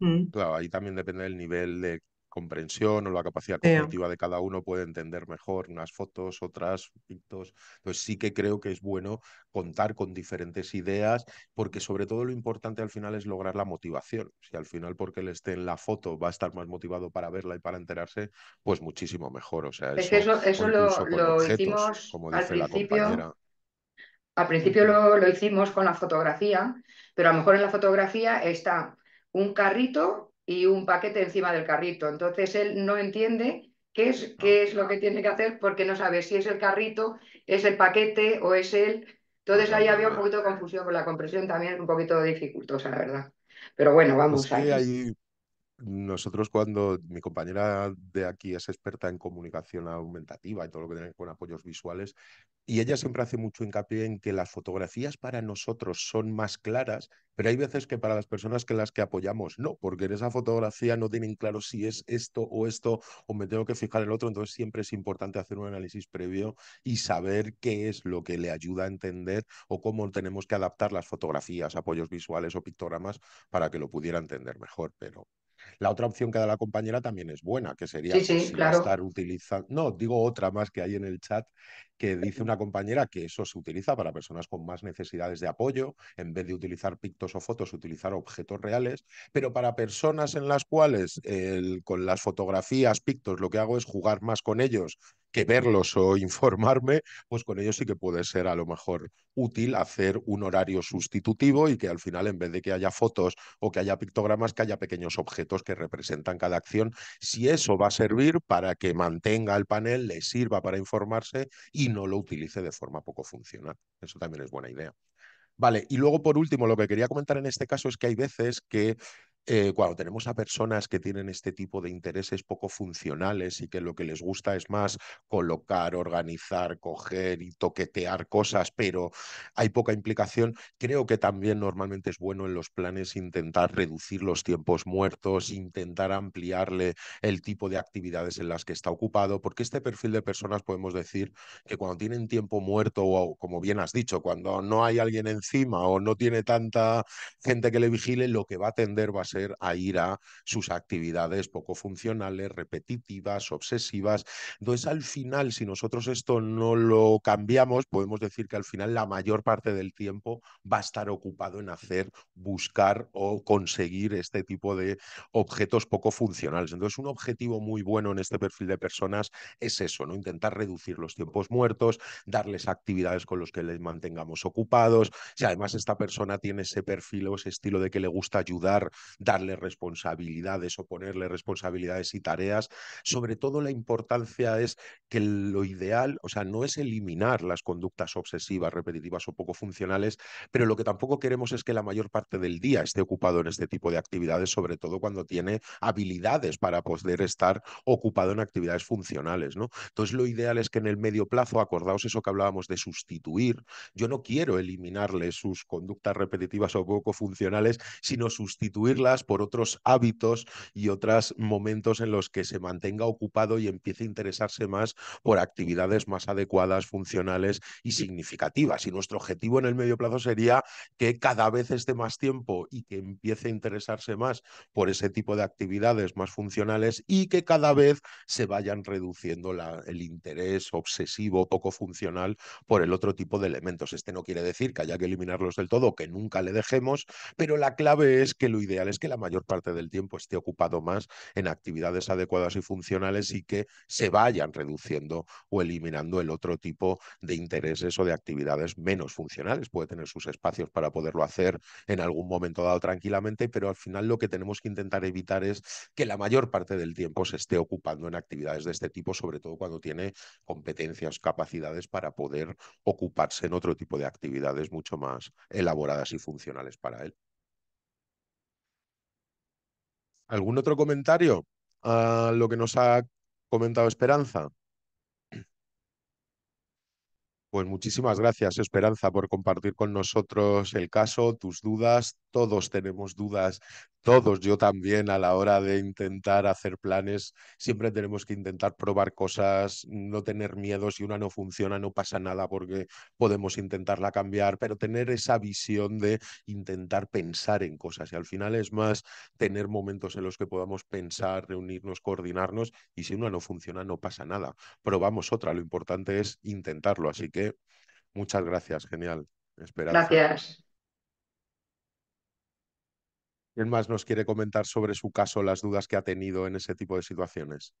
Speaker 1: Mm. Claro, ahí también depende del nivel de comprensión o la capacidad cognitiva de cada uno puede entender mejor unas fotos, otras pictos. Entonces sí que creo que es bueno contar con diferentes ideas, porque sobre todo lo importante al final es lograr la motivación. Si al final porque él esté en la foto va a estar más motivado para verla y para enterarse, pues muchísimo mejor. O sea, eso, es que eso, lo, lo hicimos como al principio.
Speaker 4: Al principio lo, hicimos con la fotografía, pero a lo mejor en la fotografía está un carrito y un paquete encima del carrito. Entonces él no entiende qué es, qué es lo que tiene que hacer porque no sabe si es el carrito, es el paquete o es él.
Speaker 3: Entonces ahí había un
Speaker 4: poquito de confusión con la compresión también, un poquito dificultosa, la verdad. Pero bueno, vamos. Pues ahí
Speaker 1: nosotros cuando mi compañera de aquí es experta en comunicación aumentativa y todo lo que tiene con apoyos visuales, y ella siempre hace mucho hincapié en que las fotografías para nosotros son más claras, pero hay veces que para las personas que las que apoyamos no, porque en esa fotografía no tienen claro si es esto o esto, o me tengo que fijar el otro, entonces siempre es importante hacer un análisis previo y saber qué es lo que le ayuda a entender o cómo tenemos que adaptar las fotografías, apoyos visuales o pictogramas para que lo pudiera entender mejor, pero la otra opción que da la compañera también es buena, que sería pues estar utilizando. No, digo otra más que hay en el chat, que dice una compañera que eso se utiliza para personas con más necesidades de apoyo, en vez de utilizar pictos o fotos, utilizar objetos reales, pero para personas en las cuales con las fotografías, pictos, lo que hago es jugar más con ellos que verlos o informarme, pues con ellos sí que puede ser a lo mejor útil hacer un horario sustitutivo y que al final en vez de que haya fotos o que haya pictogramas, que haya pequeños objetos que representan cada acción, si eso va a servir para que mantenga el panel, le sirva para informarse y no lo utilice de forma poco funcional. Eso también es buena idea. Vale, y luego por último, lo que quería comentar en este caso es que hay veces que eh, cuando tenemos a personas que tienen este tipo de intereses poco funcionales y que lo que les gusta es más colocar, organizar, coger y toquetear cosas, pero hay poca implicación, creo que también normalmente es bueno en los planes intentar reducir los tiempos muertos, intentar ampliarle el tipo de actividades en las que está ocupado, porque este perfil de personas podemos decir que cuando tienen tiempo muerto o como bien has dicho, cuando no hay alguien encima o no tiene tanta gente que le vigile, lo que va a tender va a ser a ir a sus actividades poco funcionales, repetitivas, obsesivas. Entonces, al final, si nosotros esto no lo cambiamos, podemos decir que al final la mayor parte del tiempo va a estar ocupado en hacer, buscar o conseguir este tipo de objetos poco funcionales. Entonces, un objetivo muy bueno en este perfil de personas es eso, ¿no? Intentar reducir los tiempos muertos, darles actividades con los que les mantengamos ocupados. Si además esta persona tiene ese perfil o ese estilo de que le gusta ayudar, darle responsabilidades o ponerle responsabilidades y tareas. Sobre todo la importancia es que lo ideal, o sea, no es eliminar las conductas obsesivas, repetitivas o poco funcionales, pero lo que tampoco queremos es que la mayor parte del día esté ocupado en este tipo de actividades, sobre todo cuando tiene habilidades para poder estar ocupado en actividades funcionales. ¿no? Entonces, lo ideal es que en el medio plazo, acordaos eso que hablábamos de sustituir, yo no quiero eliminarle sus conductas repetitivas o poco funcionales, sino sustituirlas por otros hábitos y otros momentos en los que se mantenga ocupado y empiece a interesarse más por actividades más adecuadas, funcionales y significativas. Y nuestro objetivo en el medio plazo sería que cada vez esté más tiempo y que empiece a interesarse más por ese tipo de actividades más funcionales y que cada vez se vayan reduciendo el interés obsesivo, poco funcional por el otro tipo de elementos. Este no quiere decir que haya que eliminarlos del todo, que nunca le dejemos, pero la clave es que lo ideal es que la mayor parte del tiempo esté ocupado más en actividades adecuadas y funcionales y que se vayan reduciendo o eliminando el otro tipo de intereses o de actividades menos funcionales. Puede tener sus espacios para poderlo hacer en algún momento dado tranquilamente, pero al final lo que tenemos que intentar evitar es que la mayor parte del tiempo se esté ocupando en actividades de este tipo, sobre todo cuando tiene competencias, capacidades para poder ocuparse en otro tipo de actividades mucho más elaboradas y funcionales para él. ¿Algún otro comentario a lo que nos ha comentado Esperanza? Pues muchísimas gracias, Esperanza, por compartir con nosotros el caso, tus dudas. Todos tenemos dudas, todos, yo también, a la hora de intentar hacer planes. Siempre tenemos que intentar probar cosas, no tener miedo. Si una no funciona, no pasa nada porque podemos intentarla cambiar, pero tener esa visión de intentar pensar en cosas. Y al final es más tener momentos en los que podamos pensar, reunirnos, coordinarnos. Y si una no funciona, no pasa nada. Probamos otra. Lo importante es intentarlo. Así que muchas gracias, genial. Esperamos. Gracias. ¿Quién más nos quiere comentar sobre su caso, las dudas que ha tenido en ese tipo de situaciones?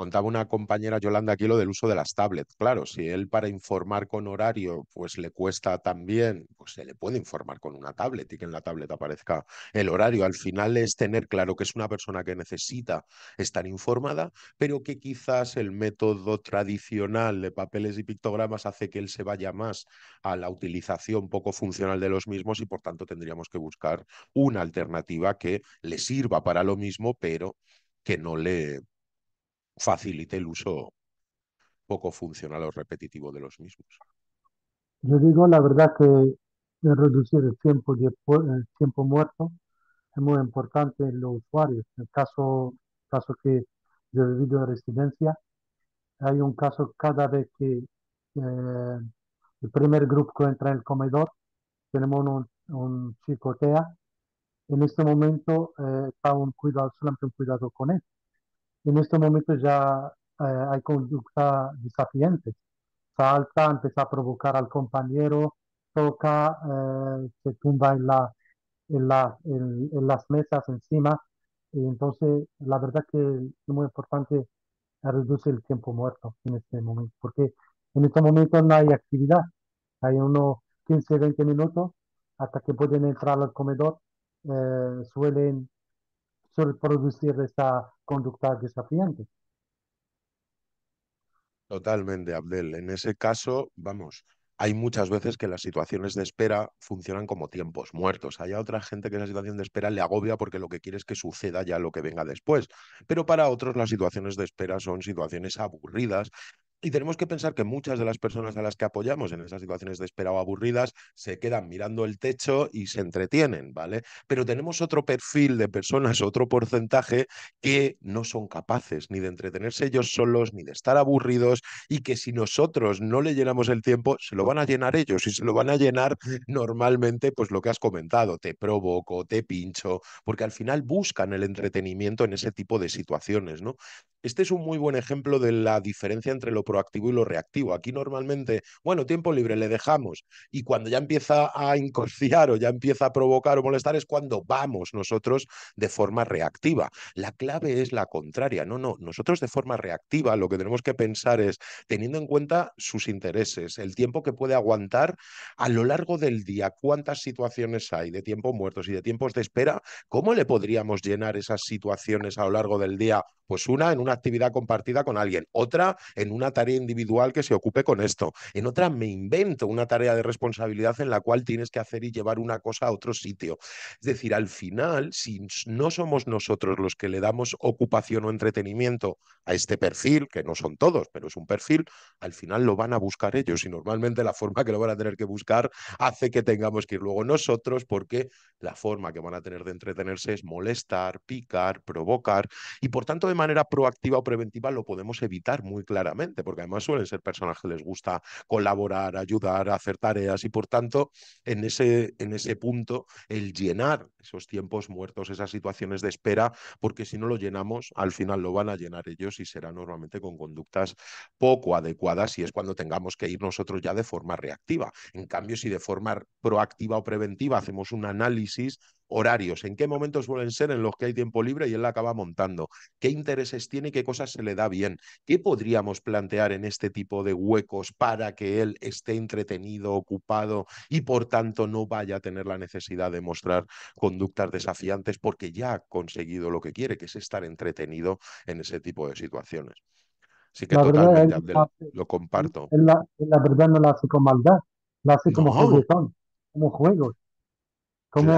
Speaker 1: contaba una compañera Yolanda aquí lo del uso de las tablets. Claro, si él para informar con horario pues le cuesta también, pues se le puede informar con una tablet y que en la tablet aparezca el horario. Al final es tener claro que es una persona que necesita estar informada, pero que quizás el método tradicional de papeles y pictogramas hace que él se vaya más a la utilización poco funcional de los mismos y por tanto tendríamos que buscar una alternativa que le sirva para lo mismo, pero que no le, facilite el uso poco funcional o repetitivo de los mismos.
Speaker 2: Yo digo la verdad que reducir el tiempo, tiempo muerto es muy importante en los usuarios. En el caso, caso que yo he residencia, hay un caso cada vez que eh, el primer grupo entra en el comedor, tenemos un, un chico en este momento eh, está un cuidado, solamente un cuidado con él, en este momento ya eh, hay conducta desafiante. Salta, empieza a provocar al compañero, toca, eh, se tumba en, la, en, la, en, las mesas encima. entonces, la verdad que es muy importante reducir el tiempo muerto en este momento, porque en este momento no hay actividad. Hay unos 15, 20 minutos hasta que pueden entrar al comedor, eh, suelen producir esta conducta desafiante.
Speaker 1: Totalmente, Abdel. En ese caso, vamos, hay muchas veces que las situaciones de espera funcionan como tiempos muertos. Hay otra gente que la situación de espera le agobia porque lo que quiere es que suceda ya lo que venga después. Pero para otros las situaciones de espera son situaciones aburridas y tenemos que pensar que muchas de las personas a las que apoyamos en esas situaciones de espera o aburridas se quedan mirando el techo y se entretienen, ¿vale? Pero tenemos otro perfil de personas, otro porcentaje que no son capaces ni de entretenerse ellos solos, ni de estar aburridos y que si nosotros no le llenamos el tiempo, se lo van a llenar ellos y se lo van a llenar normalmente, pues lo que has comentado, te provoco, te pincho, porque al final buscan el entretenimiento en ese tipo de situaciones, ¿no? Este es un muy buen ejemplo de la diferencia entre lo proactivo y lo reactivo. Aquí normalmente, bueno, tiempo libre, le dejamos. Y cuando ya empieza a inconsciar o ya empieza a provocar o molestar es cuando vamos nosotros de forma reactiva. La clave es la contraria. No, no, nosotros de forma reactiva lo que tenemos que pensar es, teniendo en cuenta sus intereses, el tiempo que puede aguantar a lo largo del día, cuántas situaciones hay de tiempo muertos y de tiempos de espera, ¿cómo le podríamos llenar esas situaciones a lo largo del día pues una en una actividad compartida con alguien, otra en una tarea individual que se ocupe con esto, en otra me invento una tarea de responsabilidad en la cual tienes que hacer y llevar una cosa a otro sitio. Es decir, al final, si no somos nosotros los que le damos ocupación o entretenimiento a este perfil, que no son todos, pero es un perfil, al final lo van a buscar ellos y normalmente la forma que lo van a tener que buscar hace que tengamos que ir luego nosotros porque la forma que van a tener de entretenerse es molestar, picar, provocar y por tanto de manera proactiva o preventiva lo podemos evitar muy claramente, porque además suelen ser personas que les gusta colaborar, ayudar, hacer tareas y por tanto, en ese, en ese punto, el llenar esos tiempos muertos, esas situaciones de espera, porque si no lo llenamos, al final lo van a llenar ellos y será normalmente con conductas poco adecuadas y es cuando tengamos que ir nosotros ya de forma reactiva. En cambio, si de forma proactiva o preventiva hacemos un análisis, horarios, en qué momentos suelen ser en los que hay tiempo libre y él la acaba montando, qué intereses tiene, qué cosas se le da bien, qué podríamos plantear en este tipo de huecos para que él esté entretenido, ocupado y por tanto no vaya a tener la necesidad de mostrar conductas desafiantes porque ya ha conseguido lo que quiere, que es estar entretenido en ese tipo de situaciones. Así que totalmente, lo comparto.
Speaker 2: la, verdad no la hace con maldad, la hace como como juegos. Como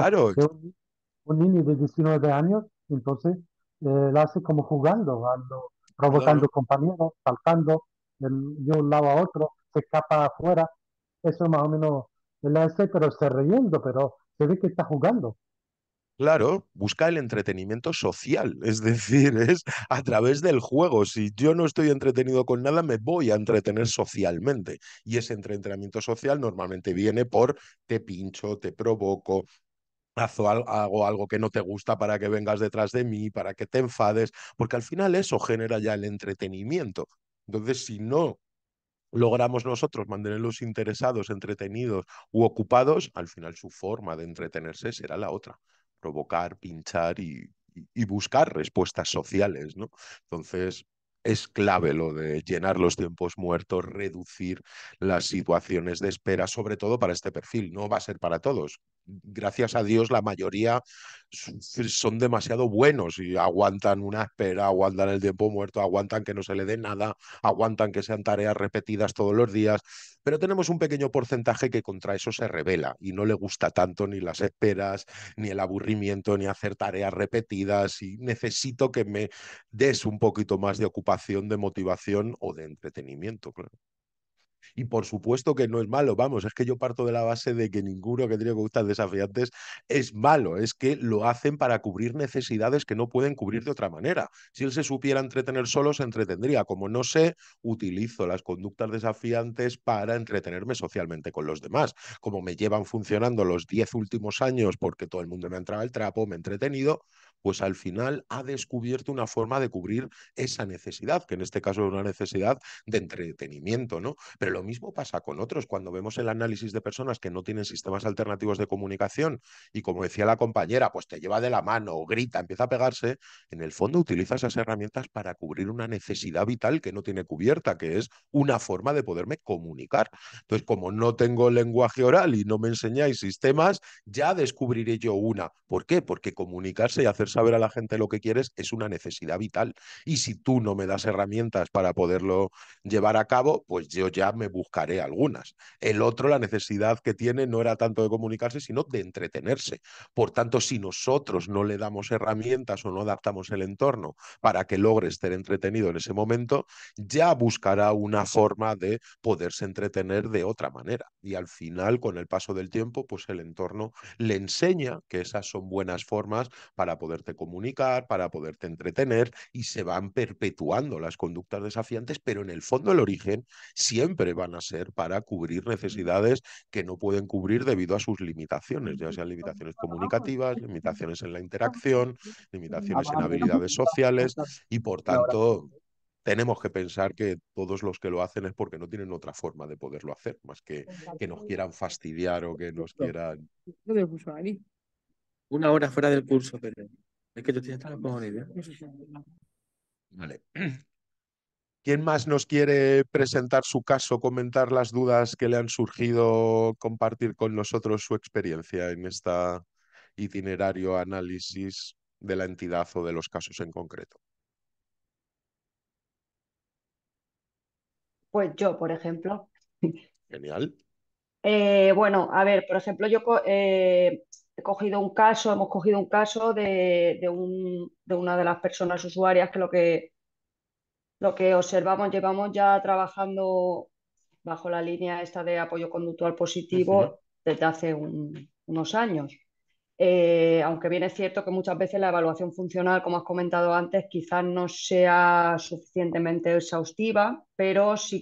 Speaker 2: un, niño de 19 años, entonces eh, lo hace como jugando, provocando compañeros, saltando de, un lado a otro, se escapa afuera. Eso más o menos la hace, pero se riendo, pero se ve que está jugando.
Speaker 1: Claro, busca el entretenimiento social, es decir, es a través del juego. Si yo no estoy entretenido con nada, me voy a entretener socialmente. Y ese entretenimiento social normalmente viene por te pincho, te provoco, Hago algo, que no te gusta para que vengas detrás de mí, para que te enfades, porque al final eso genera ya el entretenimiento. Entonces, si no logramos nosotros mantenerlos interesados, entretenidos u ocupados, al final su forma de entretenerse será la otra, provocar, pinchar y buscar respuestas sociales, ¿no? Entonces, es clave lo de llenar los tiempos muertos, reducir las situaciones de espera, sobre todo para este perfil. No va a ser para todos. Gracias a Dios, la mayoría son demasiado buenos y aguantan una espera, aguantan el tiempo muerto, aguantan que no se le dé nada, aguantan que sean tareas repetidas todos los días pero tenemos un pequeño porcentaje que contra eso se revela y no le gusta tanto ni las esperas, ni el aburrimiento, ni hacer tareas repetidas y necesito que me des un poquito más de ocupación, de motivación o de entretenimiento, claro. Y por supuesto que no es malo, vamos, es que yo parto de la base de que ninguno que tiene conductas desafiantes es malo, es que lo hacen para cubrir necesidades que no pueden cubrir de otra manera. Si él se supiera entretener solo, se entretendría. Como no sé, utilizo las conductas desafiantes para entretenerme socialmente con los demás. Como me llevan funcionando los diez últimos años porque todo el mundo me ha entrado al trapo, me he entretenido, pues al final ha descubierto una forma de cubrir esa necesidad, que en este caso es una necesidad de entretenimiento, ¿no? Pero lo mismo pasa con otros. Cuando vemos el análisis de personas que no tienen sistemas alternativos de comunicación y como decía la compañera, pues te lleva de la mano, o grita, empieza a pegarse, en el fondo utiliza esas herramientas para cubrir una necesidad vital que no tiene cubierta, que es una forma de poderme comunicar. Entonces, como no tengo lenguaje oral y no me enseñáis sistemas, ya descubriré yo una. ¿Por qué? Porque comunicarse y hacer saber a la gente lo que quieres es una necesidad vital. Y si tú no me das herramientas para poderlo llevar a cabo, pues yo ya me buscaré algunas. El otro, la necesidad que tiene no era tanto de comunicarse, sino de entretenerse. Por tanto, si nosotros no le damos herramientas o no adaptamos el entorno para que logre estar entretenido en ese momento, ya buscará una forma de poderse entretener de otra manera. Y al final, con el paso del tiempo, pues el entorno le enseña que esas son buenas formas para poder comunicar, para poderte entretener y se van perpetuando las conductas desafiantes, pero en el fondo el origen siempre van a ser para cubrir necesidades que no pueden cubrir debido a sus limitaciones, ya sean limitaciones comunicativas, limitaciones en la interacción, limitaciones en habilidades sociales y por tanto tenemos que pensar que todos los que lo hacen es porque no tienen otra forma de poderlo hacer, más que que nos quieran fastidiar o que nos quieran. Una hora fuera del curso, pero. Es que Vale. ¿Quién más nos quiere presentar su caso, comentar las dudas que le han surgido, compartir con nosotros su experiencia en este itinerario análisis de la entidad o de los casos en concreto?
Speaker 3: Pues yo, por ejemplo. Genial. Eh, bueno, a ver, por ejemplo, yo eh, cogido un caso, hemos cogido un caso de, una de las personas usuarias que lo que, lo que observamos, llevamos ya trabajando bajo la línea esta de apoyo conductual positivo desde hace unos años. Eh, aunque bien es cierto que muchas veces la evaluación funcional, como has comentado antes, quizás no sea suficientemente exhaustiva, pero sí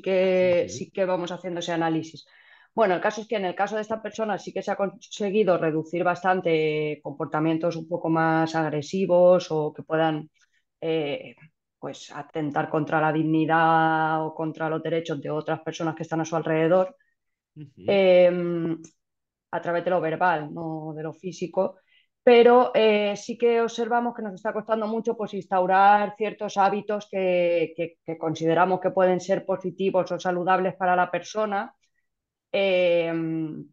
Speaker 3: sí que vamos haciendo ese análisis. Bueno, el caso es que en el caso de esta persona sí que se ha conseguido reducir bastante comportamientos un poco más agresivos o que puedan eh, pues atentar contra la dignidad o contra los derechos de otras personas que están a su alrededor em, a través de lo verbal, no de lo físico. Pero eh, sí que observamos que nos está costando mucho pues, instaurar ciertos hábitos que consideramos que pueden ser positivos o saludables para la persona Em,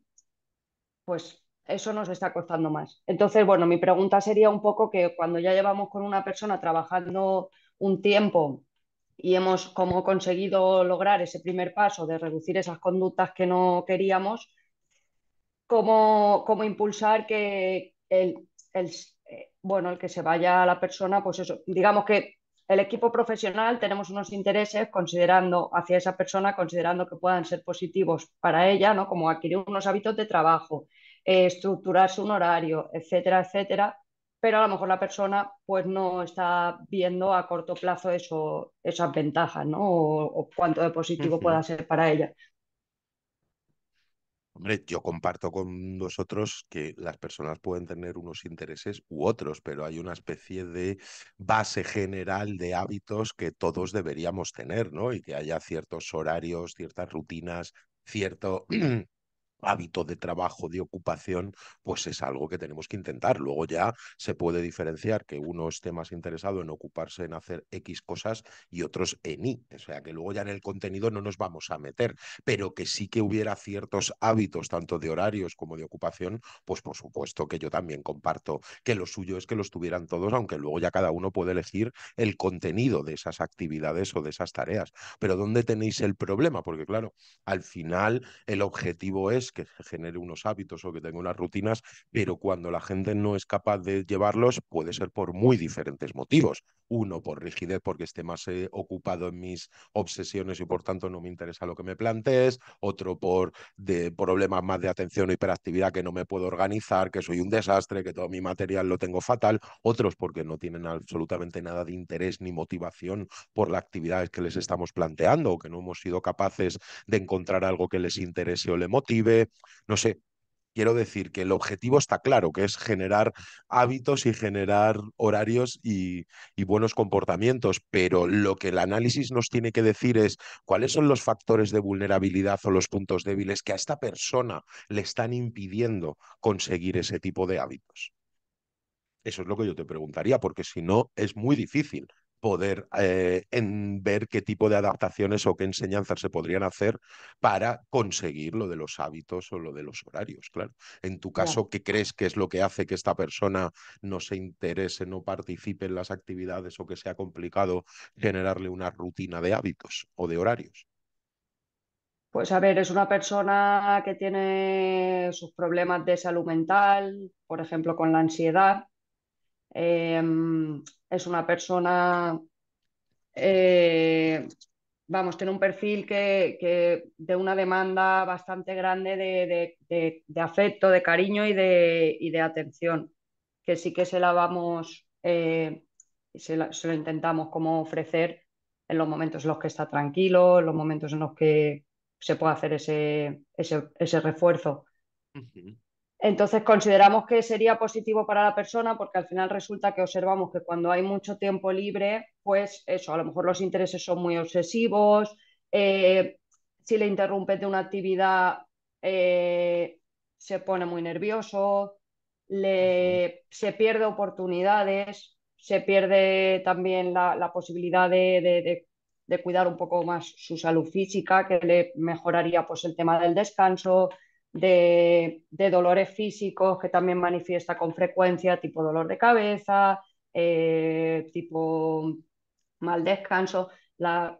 Speaker 3: pues eso nos está costando más. Entonces, bueno, mi pregunta sería un poco que cuando ya llevamos con una persona trabajando un tiempo y hemos como conseguido lograr ese primer paso de reducir esas conductas que no queríamos, cómo, cómo impulsar que el, el, eh, bueno, el que se vaya a la persona, pues eso, digamos que el equipo profesional tenemos unos intereses considerando hacia esa persona, considerando que puedan ser positivos para ella, ¿no? Como adquirir unos hábitos de trabajo, eh, estructurarse un horario, etcétera, etcétera. Pero a lo mejor la persona pues no está viendo a corto plazo eso, esas ventajas, ¿no? O, cuánto de positivo pueda ser para ella.
Speaker 1: Hombre, yo comparto con vosotros que las personas pueden tener unos intereses u otros, pero hay una especie de base general de hábitos que todos deberíamos tener, ¿no? Y que haya ciertos horarios, ciertas rutinas, cierto hábito de trabajo, de ocupación, pues es algo que tenemos que intentar. Luego ya se puede diferenciar que uno esté más interesado en ocuparse en hacer X cosas y otros en Y. O sea, que luego ya en el contenido no nos vamos a meter, pero que sí que hubiera ciertos hábitos, tanto de horarios como de ocupación, pues por supuesto que yo también comparto que lo suyo es que los tuvieran todos, aunque luego ya cada uno puede elegir el contenido de esas actividades o de esas tareas. Pero ¿dónde tenéis el problema? Porque claro, al final el objetivo es que genere unos hábitos o que tenga unas rutinas, pero cuando la gente no es capaz de llevarlos puede ser por muy diferentes motivos. Uno, por rigidez, porque esté más eh, ocupado en mis obsesiones y por tanto no me interesa lo que me plantees. Otro, por problemas más de atención o hiperactividad que no me puedo organizar, que soy un desastre, que todo mi material lo tengo fatal. Otros, porque no tienen absolutamente nada de interés ni motivación por las actividades que les estamos planteando o que no hemos sido capaces de encontrar algo que les interese o le motive no sé, quiero decir que el objetivo está claro, que es generar hábitos y generar horarios y, buenos comportamientos, pero lo que el análisis nos tiene que decir es cuáles son los factores de vulnerabilidad o los puntos débiles que a esta persona le están impidiendo conseguir ese tipo de hábitos. Eso es lo que yo te preguntaría, porque si no, es muy difícil poder eh, en ver qué tipo de adaptaciones o qué enseñanzas se podrían hacer para conseguir lo de los hábitos o lo de los horarios, claro. En tu caso, ¿qué crees que es lo que hace que esta persona no se interese, no participe en las actividades o que sea complicado generarle una rutina de hábitos o de horarios?
Speaker 3: Pues a ver, es una persona que tiene sus problemas de salud mental, por ejemplo, con la ansiedad. Em, es una persona, eh, vamos, tiene un perfil que, de una demanda bastante grande de, afecto, de cariño y, de, atención, que sí que se la vamos, eh, se, la, lo intentamos como ofrecer en los momentos en los que está tranquilo, en los momentos en los que se puede hacer ese, ese, refuerzo. Entonces consideramos que sería positivo para la persona porque al final resulta que observamos que cuando hay mucho tiempo libre, pues eso, a lo mejor los intereses son muy obsesivos, eh, si le interrumpe de una actividad eh, se pone muy nervioso, se pierde oportunidades, se pierde también la, posibilidad de, de, cuidar un poco más su salud física, que le mejoraría pues, el tema del descanso, de, dolores físicos que también manifiesta con frecuencia, tipo dolor de cabeza, eh, tipo mal descanso.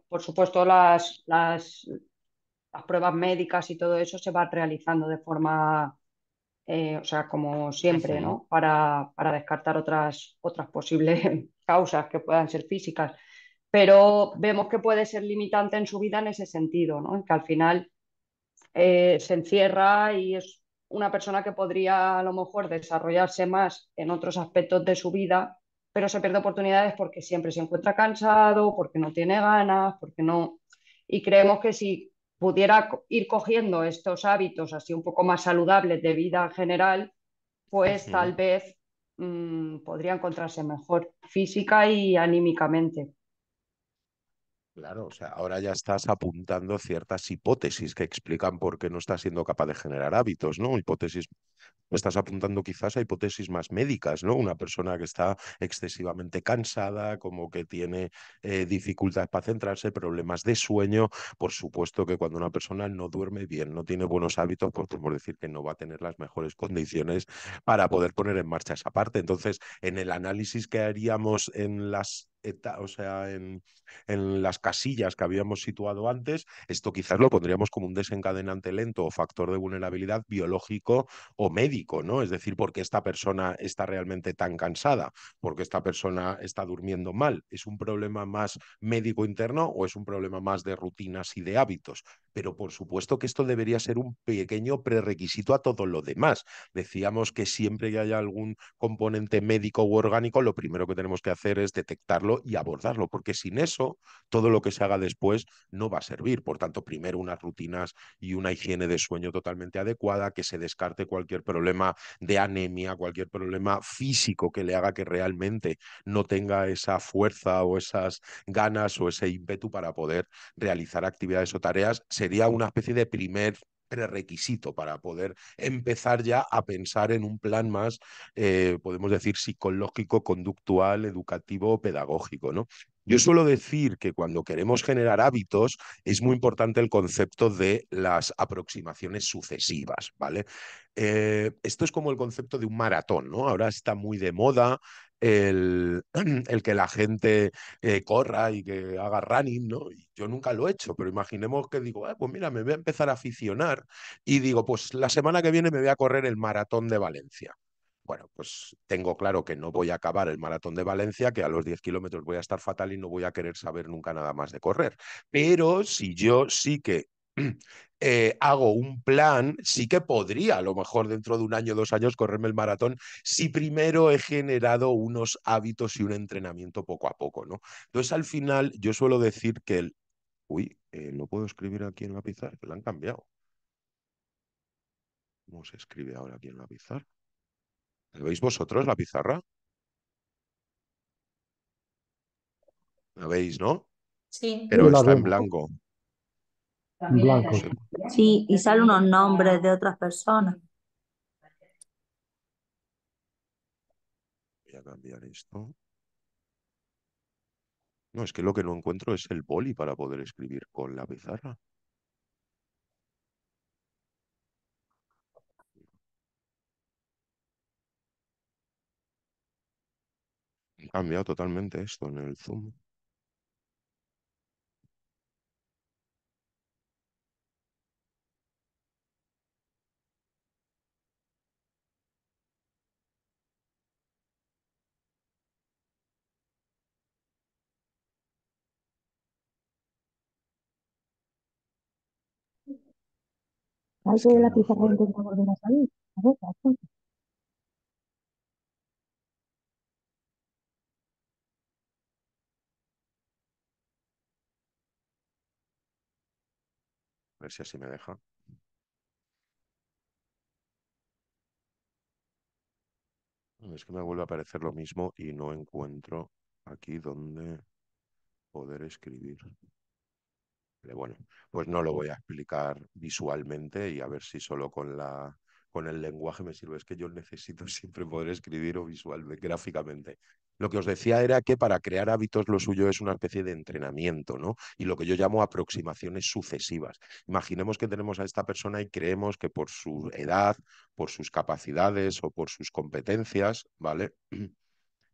Speaker 3: por supuesto, las, las, pruebas médicas y todo eso se va realizando de forma, eh, o sea, como siempre, ¿no? Para, para, descartar otras, otras posibles causas que puedan ser físicas. Pero vemos que puede ser limitante en su vida en ese sentido, ¿no? Que al final eh, se encierra y es una persona que podría a lo mejor desarrollarse más en otros aspectos de su vida, pero se pierde oportunidades porque siempre se encuentra cansado, porque no tiene ganas, porque no... Y creemos que si pudiera ir cogiendo estos hábitos así un poco más saludables de vida general, pues tal vez mm, podría encontrarse mejor física y anímicamente.
Speaker 1: Claro, o sea, ahora ya estás apuntando ciertas hipótesis que explican por qué no estás siendo capaz de generar hábitos, ¿no? Hipótesis, estás apuntando quizás a hipótesis más médicas, ¿no? Una persona que está excesivamente cansada, como que tiene eh, dificultades para centrarse, problemas de sueño. Por supuesto que cuando una persona no duerme bien, no tiene buenos hábitos, por pues podemos decir que no va a tener las mejores condiciones para poder poner en marcha esa parte. Entonces, en el análisis que haríamos en las o sea, en, en, las casillas que habíamos situado antes, esto quizás lo pondríamos como un desencadenante lento o factor de vulnerabilidad biológico o médico, ¿no? Es decir, porque esta persona está realmente tan cansada, porque esta persona está durmiendo mal. ¿Es un problema más médico interno o es un problema más de rutinas y de hábitos? Pero por supuesto que esto debería ser un pequeño prerequisito a todo lo demás. Decíamos que siempre que haya algún componente médico u orgánico, lo primero que tenemos que hacer es detectarlo y abordarlo, porque sin eso todo lo que se haga después no va a servir. Por tanto, primero unas rutinas y una higiene de sueño totalmente adecuada, que se descarte cualquier problema de anemia, cualquier problema físico que le haga que realmente no tenga esa fuerza o esas ganas o ese ímpetu para poder realizar actividades o tareas. Sería una especie de primer prerequisito para poder empezar ya a pensar en un plan más, eh, podemos decir, psicológico, conductual, educativo, pedagógico, ¿no? Yo suelo decir que cuando queremos generar hábitos es muy importante el concepto de las aproximaciones sucesivas, ¿vale? Eh, esto es como el concepto de un maratón, ¿no? Ahora está muy de moda el, que la gente eh, corra y que haga running, ¿no? Y yo nunca lo he hecho, pero imaginemos que digo, ah, pues mira, me voy a empezar a aficionar y digo, pues la semana que viene me voy a correr el maratón de Valencia. Bueno, pues tengo claro que no voy a acabar el maratón de Valencia, que a los 10 kilómetros voy a estar fatal y no voy a querer saber nunca nada más de correr. Pero si yo sí que Eh, hago un plan, sí que podría a lo mejor dentro de un año, dos años correrme el maratón si primero he generado unos hábitos y un entrenamiento poco a poco, ¿no? Entonces al final yo suelo decir que el... Uy, no eh, puedo escribir aquí en la pizarra, la han cambiado. ¿Cómo se escribe ahora aquí en la pizarra? ¿La veis vosotros la pizarra? ¿La veis, no? Sí. Pero está en blanco.
Speaker 3: Sí, y salen
Speaker 2: unos nombres de otras personas.
Speaker 1: Voy a cambiar esto. No, es que lo que no encuentro es el boli para poder escribir con la pizarra. He cambiado totalmente esto en el Zoom. a ver, A ver si así me deja. Es que me vuelve a aparecer lo mismo y no encuentro aquí donde poder escribir. Bueno, pues no lo voy a explicar visualmente y a ver si solo con la con el lenguaje me sirve. Es que yo necesito siempre poder escribir o visualmente, gráficamente. Lo que os decía era que para crear hábitos lo suyo es una especie de entrenamiento, ¿no? Y lo que yo llamo aproximaciones sucesivas. Imaginemos que tenemos a esta persona y creemos que por su edad, por sus capacidades o por sus competencias, ¿vale?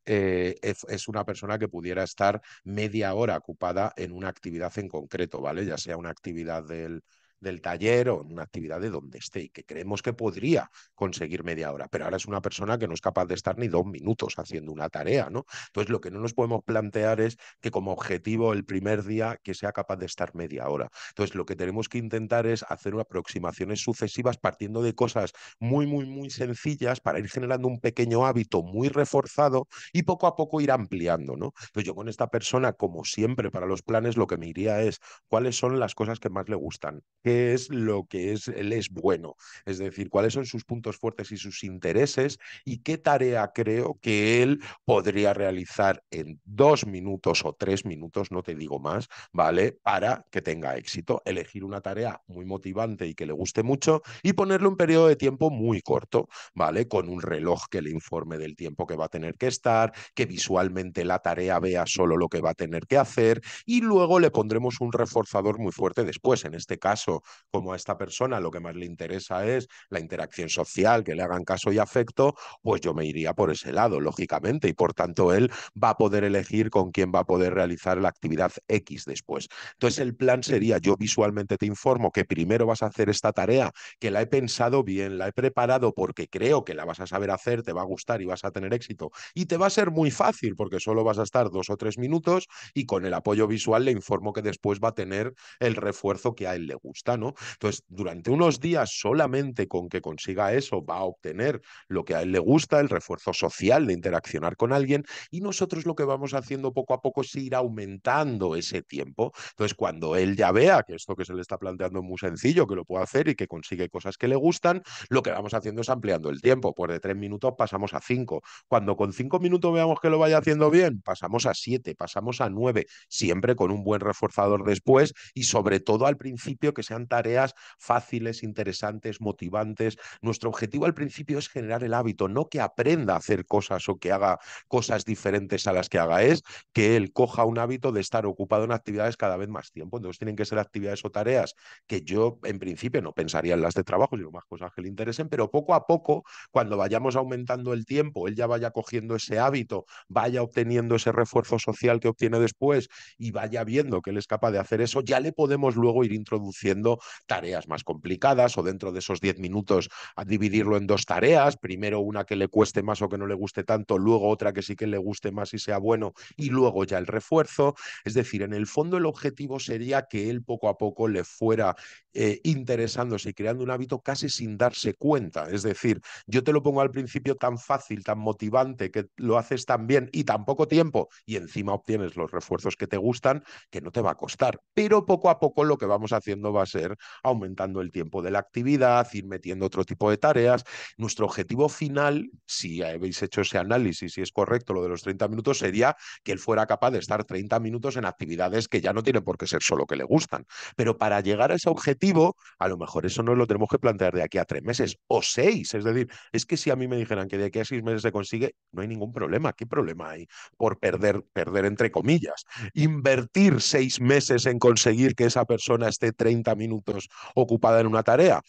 Speaker 1: Eh, es, es, una persona que pudiera estar media hora ocupada en una actividad en concreto, ¿vale? Ya sea una actividad del, del taller o en una actividad de donde esté y que creemos que podría conseguir media hora, pero ahora es una persona que no es capaz de estar ni dos minutos haciendo una tarea, ¿no? Entonces lo que no nos podemos plantear es que como objetivo el primer día que sea capaz de estar media hora. Entonces lo que tenemos que intentar es hacer aproximaciones sucesivas partiendo de cosas muy, muy, muy sencillas para ir generando un pequeño hábito muy reforzado y poco a poco ir ampliando, ¿no? Entonces yo con esta persona, como siempre para los planes, lo que me iría es cuáles son las cosas que más le gustan, es lo que es, él es bueno, es decir, cuáles son sus puntos fuertes y sus intereses y qué tarea creo que él podría realizar en dos minutos o tres minutos, no te digo más, ¿vale? Para que tenga éxito, elegir una tarea muy motivante y que le guste mucho y ponerle un periodo de tiempo muy corto, ¿vale? Con un reloj que le informe del tiempo que va a tener que estar, que visualmente la tarea vea solo lo que va a tener que hacer y luego le pondremos un reforzador muy fuerte después. En este caso, como a esta persona lo que más le interesa es la interacción social, que le hagan caso y afecto, pues yo me iría por ese lado, lógicamente, y por tanto él va a poder elegir con quién va a poder realizar la actividad X después. Entonces el plan sería, yo visualmente te informo que primero vas a hacer esta tarea, que la he pensado bien, la he preparado porque creo que la vas a saber hacer, te va a gustar y vas a tener éxito. Y te va a ser muy fácil porque solo vas a estar dos o tres minutos y con el apoyo visual le informo que después va a tener el refuerzo que a él le gusta. ¿no? Entonces, durante unos días solamente con que consiga eso va a obtener lo que a él le gusta, el refuerzo social de interaccionar con alguien y nosotros lo que vamos haciendo poco a poco es ir aumentando ese tiempo. Entonces, cuando él ya vea que esto que se le está planteando es muy sencillo, que lo puede hacer y que consigue cosas que le gustan, lo que vamos haciendo es ampliando el tiempo. Pues de tres minutos pasamos a cinco. Cuando con cinco minutos veamos que lo vaya haciendo bien, pasamos a siete, pasamos a nueve, siempre con un buen reforzador después y sobre todo al principio que se tareas fáciles, interesantes, motivantes. Nuestro objetivo al principio es generar el hábito, no que aprenda a hacer cosas o que haga cosas diferentes a las que haga, es que él coja un hábito de estar ocupado en actividades cada vez más tiempo. Entonces tienen que ser actividades o tareas que yo en principio no pensaría en las de trabajo, sino más cosas que le interesen, pero poco a poco, cuando vayamos aumentando el tiempo, él ya vaya cogiendo ese hábito, vaya obteniendo ese refuerzo social que obtiene después y vaya viendo que él es capaz de hacer eso, ya le podemos luego ir introduciendo tareas más complicadas o dentro de esos 10 minutos a dividirlo en dos tareas, primero una que le cueste más o que no le guste tanto, luego otra que sí que le guste más y sea bueno y luego ya el refuerzo. Es decir, en el fondo el objetivo sería que él poco a poco le fuera eh, interesándose y creando un hábito casi sin darse cuenta. Es decir, yo te lo pongo al principio tan fácil, tan motivante, que lo haces tan bien y tan poco tiempo y encima obtienes los refuerzos que te gustan, que no te va a costar. Pero poco a poco lo que vamos haciendo va a ser aumentando el tiempo de la actividad, ir metiendo otro tipo de tareas. Nuestro objetivo final, si habéis hecho ese análisis y es correcto lo de los 30 minutos, sería que él fuera capaz de estar 30 minutos en actividades que ya no tienen por qué ser solo que le gustan. Pero para llegar a ese objetivo, a lo mejor eso no lo tenemos que plantear de aquí a tres meses o seis. Es decir, es que si a mí me dijeran que de aquí a seis meses se consigue, no hay ningún problema. ¿Qué problema hay por perder, perder entre comillas? Invertir seis meses en conseguir que esa persona esté 30 minutos minutos ocupada en una tarea.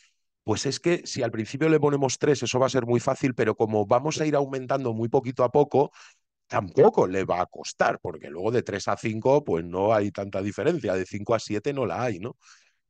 Speaker 1: Pues es que si al principio le ponemos tres, eso va a ser muy fácil, pero como vamos a ir aumentando muy poquito a poco, tampoco le va a costar, porque luego de tres a cinco, pues no hay tanta diferencia, de cinco a siete no la hay, ¿no?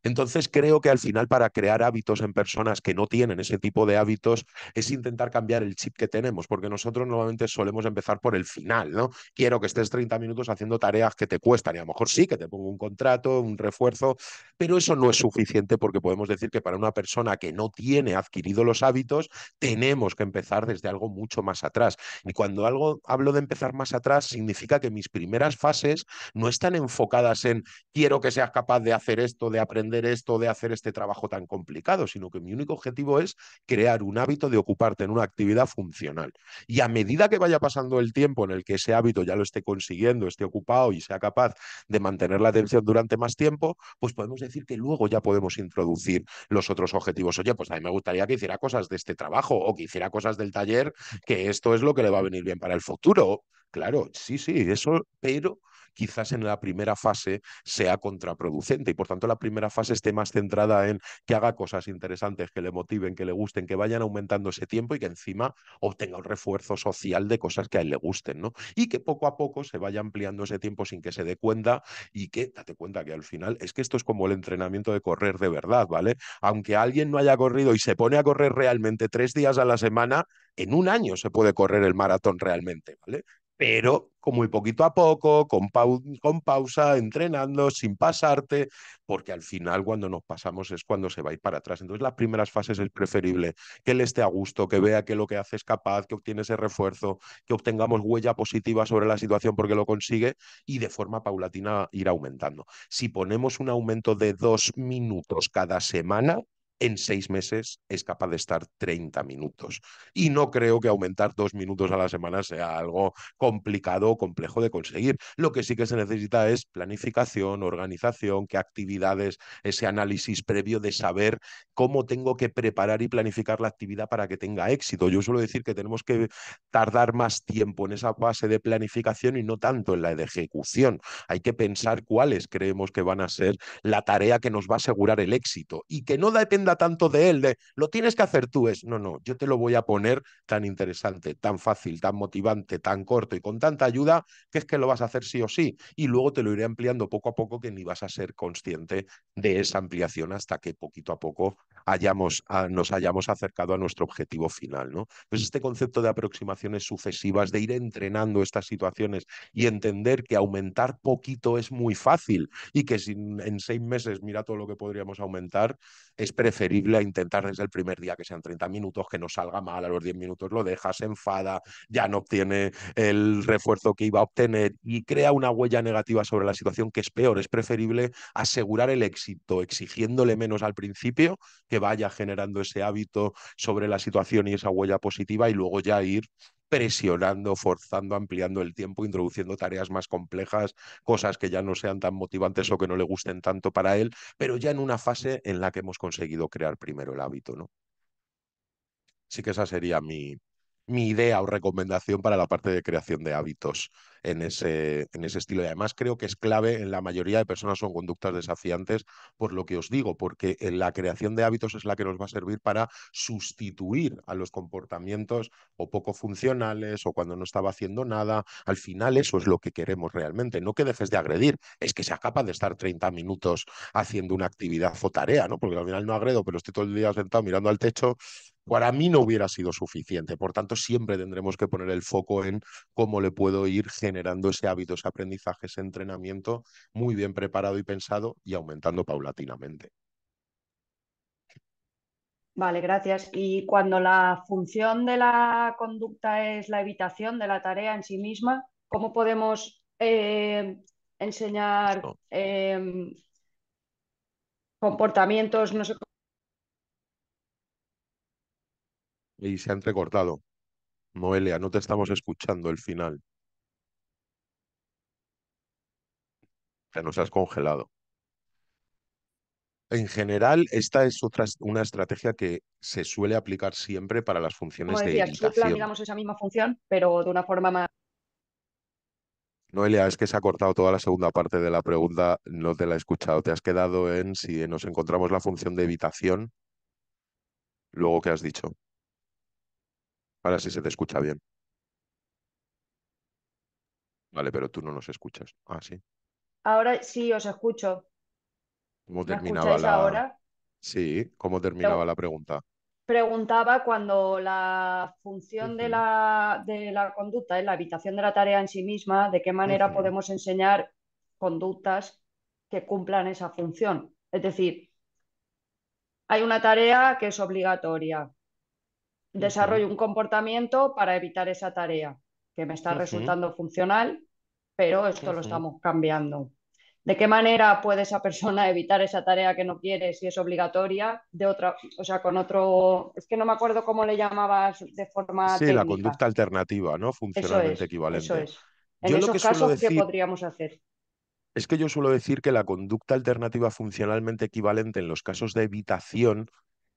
Speaker 1: Entonces creo que al final para crear hábitos en personas que no tienen ese tipo de hábitos es intentar cambiar el chip que tenemos, porque nosotros normalmente solemos empezar por el final, ¿no? Quiero que estés 30 minutos haciendo tareas que te cuestan y a lo mejor sí que te pongo un contrato, un refuerzo, pero eso no es suficiente porque podemos decir que para una persona que no tiene adquirido los hábitos, tenemos que empezar desde algo mucho más atrás. Y cuando algo hablo de empezar más atrás, significa que mis primeras fases no están enfocadas en quiero que seas capaz de hacer esto, de aprender esto, de hacer este trabajo tan complicado, sino que mi único objetivo es crear un hábito de ocuparte en una actividad funcional. Y a medida que vaya pasando el tiempo en el que ese hábito ya lo esté consiguiendo, esté ocupado y sea capaz de mantener la atención durante más tiempo, pues podemos decir que luego ya podemos introducir los otros objetivos. Oye, pues a mí me gustaría que hiciera cosas de este trabajo o que hiciera cosas del taller, que esto es lo que le va a venir bien para el futuro. Claro, sí, sí, eso, pero quizás en la primera fase sea contraproducente y por tanto la primera fase esté más centrada en que haga cosas interesantes, que le motiven, que le gusten, que vayan aumentando ese tiempo y que encima obtenga un refuerzo social de cosas que a él le gusten, ¿no? Y que poco a poco se vaya ampliando ese tiempo sin que se dé cuenta y que, date cuenta que al final es que esto es como el entrenamiento de correr de verdad, ¿vale? Aunque alguien no haya corrido y se pone a correr realmente tres días a la semana, en un año se puede correr el maratón realmente, ¿vale? pero como muy poquito a poco, con, con pausa, entrenando, sin pasarte, porque al final cuando nos pasamos es cuando se va a ir para atrás. Entonces las primeras fases es preferible que él esté a gusto, que vea que lo que hace es capaz, que obtiene ese refuerzo, que obtengamos huella positiva sobre la situación porque lo consigue y de forma paulatina ir aumentando. Si ponemos un aumento de dos minutos cada semana, en seis meses es capaz de estar 30 minutos. Y no creo que aumentar dos minutos a la semana sea algo complicado o complejo de conseguir. Lo que sí que se necesita es planificación, organización, qué actividades, ese análisis previo de saber cómo tengo que preparar y planificar la actividad para que tenga éxito. Yo suelo decir que tenemos que tardar más tiempo en esa fase de planificación y no tanto en la de ejecución. Hay que pensar cuáles creemos que van a ser la tarea que nos va a asegurar el éxito y que no depende tanto de él, de lo tienes que hacer tú, es, no, no, yo te lo voy a poner tan interesante, tan fácil, tan motivante, tan corto y con tanta ayuda que es que lo vas a hacer sí o sí. Y luego te lo iré ampliando poco a poco que ni vas a ser consciente de esa ampliación hasta que poquito a poco hayamos, nos hayamos acercado a nuestro objetivo final. ¿no? Pues este concepto de aproximaciones sucesivas, de ir entrenando estas situaciones y entender que aumentar poquito es muy fácil y que si en seis meses mira todo lo que podríamos aumentar, es preferible preferible intentar desde el primer día que sean 30 minutos, que no salga mal, a los 10 minutos lo dejas, se enfada, ya no obtiene el refuerzo que iba a obtener y crea una huella negativa sobre la situación que es peor. Es preferible asegurar el éxito exigiéndole menos al principio, que vaya generando ese hábito sobre la situación y esa huella positiva y luego ya ir presionando, forzando, ampliando el tiempo, introduciendo tareas más complejas, cosas que ya no sean tan motivantes o que no le gusten tanto para él, pero ya en una fase en la que hemos conseguido crear primero el hábito, ¿no? Sí que esa sería mi, mi idea o recomendación para la parte de creación de hábitos en ese, en ese estilo. Y además creo que es clave en la mayoría de personas son conductas desafiantes, por lo que os digo, porque la creación de hábitos es la que nos va a servir para sustituir a los comportamientos o poco funcionales o cuando no estaba haciendo nada. Al final eso es lo que queremos realmente, no que dejes de agredir, es que se capaz de estar 30 minutos haciendo una actividad o tarea, ¿no? Porque al final no agredo, pero estoy todo el día sentado mirando al techo para mí no hubiera sido suficiente. Por tanto, siempre tendremos que poner el foco en cómo le puedo ir generando ese hábito, ese aprendizaje, ese entrenamiento muy bien preparado y pensado y aumentando paulatinamente.
Speaker 3: Vale, gracias. Y cuando la función de la conducta es la evitación de la tarea en sí misma, ¿cómo podemos eh, enseñar em, comportamientos, no sé
Speaker 1: Y se ha entrecortado. Noelia, no te estamos escuchando el final. Ya nos has congelado. En general, esta es otra, una estrategia que se suele aplicar siempre para las funciones de digamos,
Speaker 3: esa misma función, pero de una forma más...
Speaker 1: Noelia, es que se ha cortado toda la segunda parte de la pregunta, no te la he escuchado. Te has quedado en si nos encontramos la función de evitación, luego que has dicho. Ahora sí se te escucha bien. Vale, pero tú no nos escuchas. Ah, sí.
Speaker 3: Ahora sí os escucho.
Speaker 1: ¿Cómo terminaba la... ahora? Sí, ¿cómo terminaba la pregunta?
Speaker 3: Preguntaba cuando la función de la, de la conducta es la habitación de la tarea en sí misma, ¿de qué manera podemos enseñar conductas que cumplan esa función? Es decir, hay una tarea que es obligatoria desarrollo un comportamiento para evitar esa tarea que me está resultando funcional, pero esto lo estamos cambiando. ¿De qué manera puede esa persona evitar esa tarea que no quiere si es obligatoria? De otra, o sea, con otro, es que no me acuerdo cómo le llamabas de forma. Sí, la conducta
Speaker 1: alternativa, ¿no? Funcionalmente equivalente. Eso es.
Speaker 3: En yo casos, ¿qué podríamos hacer?
Speaker 1: Es que yo suelo decir que la conducta alternativa funcionalmente equivalente en los casos de evitación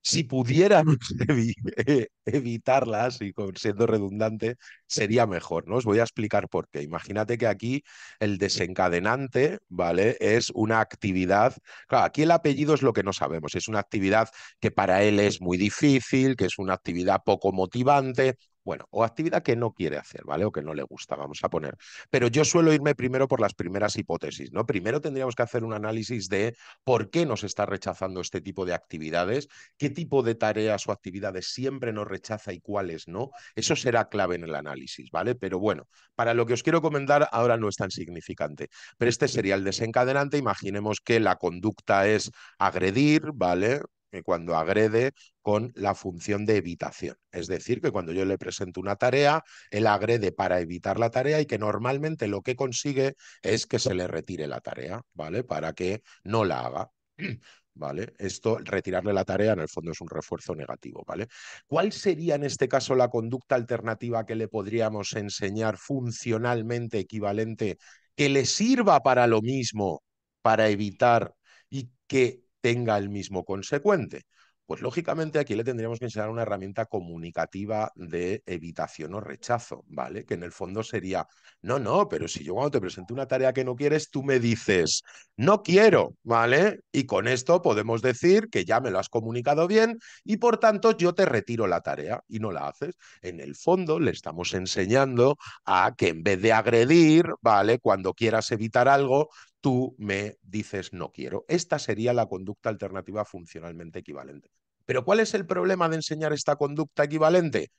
Speaker 1: si pudiéramos eh, evitarlas, y siendo redundante, sería mejor, ¿no? Os voy a explicar por qué. Imagínate que aquí el desencadenante, ¿vale? Es una actividad, claro, aquí el apellido es lo que no sabemos, es una actividad que para él es muy difícil, que es una actividad poco motivante, bueno, o actividad que no quiere hacer, ¿vale? O que no le gusta, vamos a poner. Pero yo suelo irme primero por las primeras hipótesis, ¿no? Primero tendríamos que hacer un análisis de por qué nos está rechazando este tipo de actividades, qué tipo de tareas o actividades siempre nos rechaza y cuáles no. Eso será clave en el análisis, ¿vale? Pero bueno, para lo que os quiero comentar ahora no es tan significante, pero este sería el desencadenante. Imaginemos que la conducta es agredir, ¿vale? cuando agrede con la función de evitación. Es decir, que cuando yo le presento una tarea, él agrede para evitar la tarea y que normalmente lo que consigue es que se le retire la tarea, ¿vale? Para que no la haga. ¿Vale? Esto, retirarle la tarea en el fondo es un refuerzo negativo, ¿vale? ¿Cuál sería en este caso la conducta alternativa que le podríamos enseñar funcionalmente equivalente que le sirva para lo mismo, para evitar y que tenga el mismo consecuente. Pues lógicamente aquí le tendríamos que enseñar una herramienta comunicativa de evitación o rechazo, ¿vale? Que en el fondo sería, no, no, pero si yo cuando te presento una tarea que no quieres, tú me dices, no quiero, ¿vale? Y con esto podemos decir que ya me lo has comunicado bien y por tanto yo te retiro la tarea y no la haces. En el fondo le estamos enseñando a que en vez de agredir, ¿vale? Cuando quieras evitar algo, tú me dices no quiero. Esta sería la conducta alternativa funcionalmente equivalente. Pero ¿cuál es el problema de enseñar esta conducta equivalente?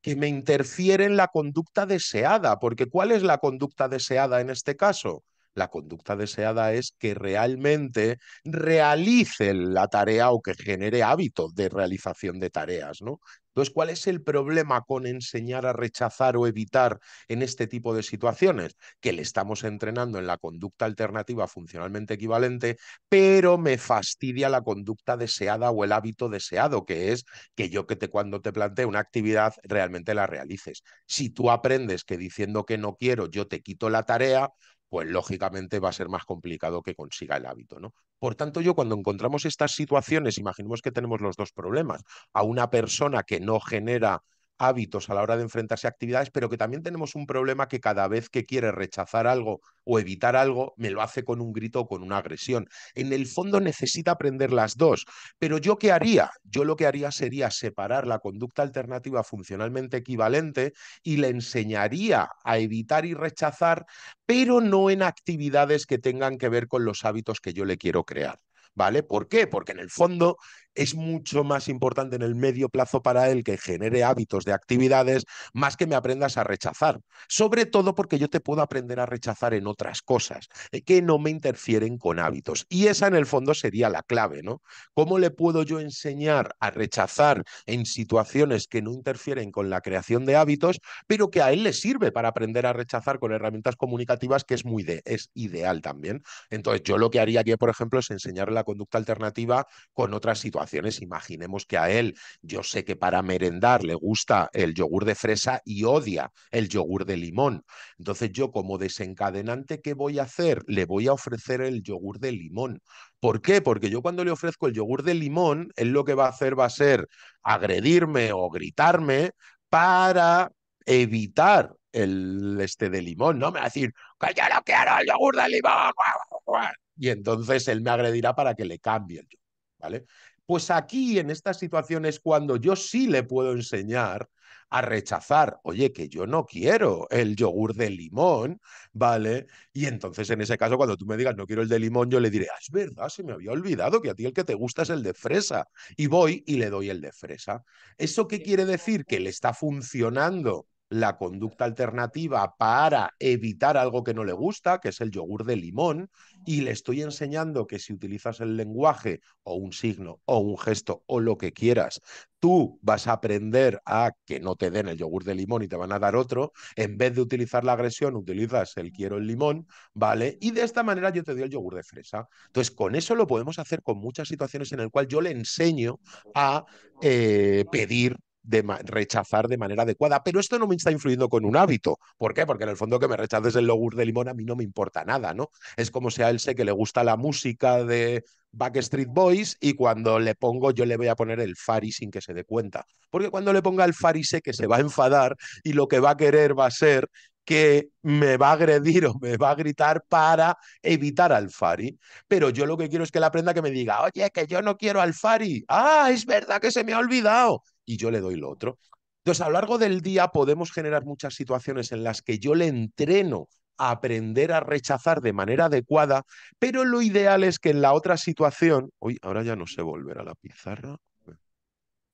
Speaker 1: Que me interfiere en la conducta deseada, porque ¿cuál es la conducta deseada en este caso? La conducta deseada es que realmente realice la tarea o que genere hábito de realización de tareas, ¿no? Entonces, ¿cuál es el problema con enseñar a rechazar o evitar en este tipo de situaciones? Que le estamos entrenando en la conducta alternativa funcionalmente equivalente, pero me fastidia la conducta deseada o el hábito deseado, que es que yo que te cuando te planteo una actividad realmente la realices. Si tú aprendes que diciendo que no quiero yo te quito la tarea, pues lógicamente va a ser más complicado que consiga el hábito, ¿no? Por tanto, yo cuando encontramos estas situaciones, imaginemos que tenemos los dos problemas, a una persona que no genera hábitos a la hora de enfrentarse a actividades, pero que también tenemos un problema que cada vez que quiere rechazar algo o evitar algo, me lo hace con un grito o con una agresión. En el fondo necesita aprender las dos, pero yo qué haría? Yo lo que haría sería separar la conducta alternativa funcionalmente equivalente y le enseñaría a evitar y rechazar, pero no en actividades que tengan que ver con los hábitos que yo le quiero crear. ¿Vale? ¿Por qué? Porque en el fondo es mucho más importante en el medio plazo para él que genere hábitos de actividades más que me aprendas a rechazar. Sobre todo porque yo te puedo aprender a rechazar en otras cosas eh, que no me interfieren con hábitos. Y esa en el fondo sería la clave, ¿no? ¿Cómo le puedo yo enseñar a rechazar en situaciones que no interfieren con la creación de hábitos, pero que a él le sirve para aprender a rechazar con herramientas comunicativas que es muy es ideal también? Entonces, yo lo que haría aquí, por ejemplo, es enseñarle la conducta alternativa con otras situaciones imaginemos que a él, yo sé que para merendar le gusta el yogur de fresa y odia el yogur de limón. Entonces yo como desencadenante, ¿qué voy a hacer? Le voy a ofrecer el yogur de limón. ¿Por qué? Porque yo cuando le ofrezco el yogur de limón, él lo que va a hacer va a ser agredirme o gritarme para evitar el este de limón, ¿no? Me va a decir, que yo no quiero el yogur de limón. Y entonces él me agredirá para que le cambie el yogur, ¿vale? Pues aquí, en estas situaciones, cuando yo sí le puedo enseñar a rechazar, oye, que yo no quiero el yogur de limón, ¿vale? Y entonces en ese caso, cuando tú me digas no quiero el de limón, yo le diré, ah, es verdad, se me había olvidado que a ti el que te gusta es el de fresa. Y voy y le doy el de fresa. ¿Eso qué quiere decir? Que le está funcionando la conducta alternativa para evitar algo que no le gusta, que es el yogur de limón, y le estoy enseñando que si utilizas el lenguaje o un signo o un gesto o lo que quieras, tú vas a aprender a que no te den el yogur de limón y te van a dar otro, en vez de utilizar la agresión, utilizas el quiero el limón, ¿vale? Y de esta manera yo te doy el yogur de fresa. Entonces, con eso lo podemos hacer con muchas situaciones en el cual yo le enseño a eh, pedir de rechazar de manera adecuada. Pero esto no me está influyendo con un hábito. ¿Por qué? Porque en el fondo que me rechaces el logur de limón a mí no me importa nada, ¿no? Es como a él sé que le gusta la música de Backstreet Boys y cuando le pongo yo le voy a poner el Fari sin que se dé cuenta. Porque cuando le ponga el Fari sé que se va a enfadar y lo que va a querer va a ser que me va a agredir o me va a gritar para evitar al Fari. Pero yo lo que quiero es que la prenda que me diga, oye, que yo no quiero al Fari. Ah, es verdad que se me ha olvidado y yo le doy lo otro. Entonces, a lo largo del día podemos generar muchas situaciones en las que yo le entreno a aprender a rechazar de manera adecuada, pero lo ideal es que en la otra situación, hoy ahora ya no sé volver a la pizarra.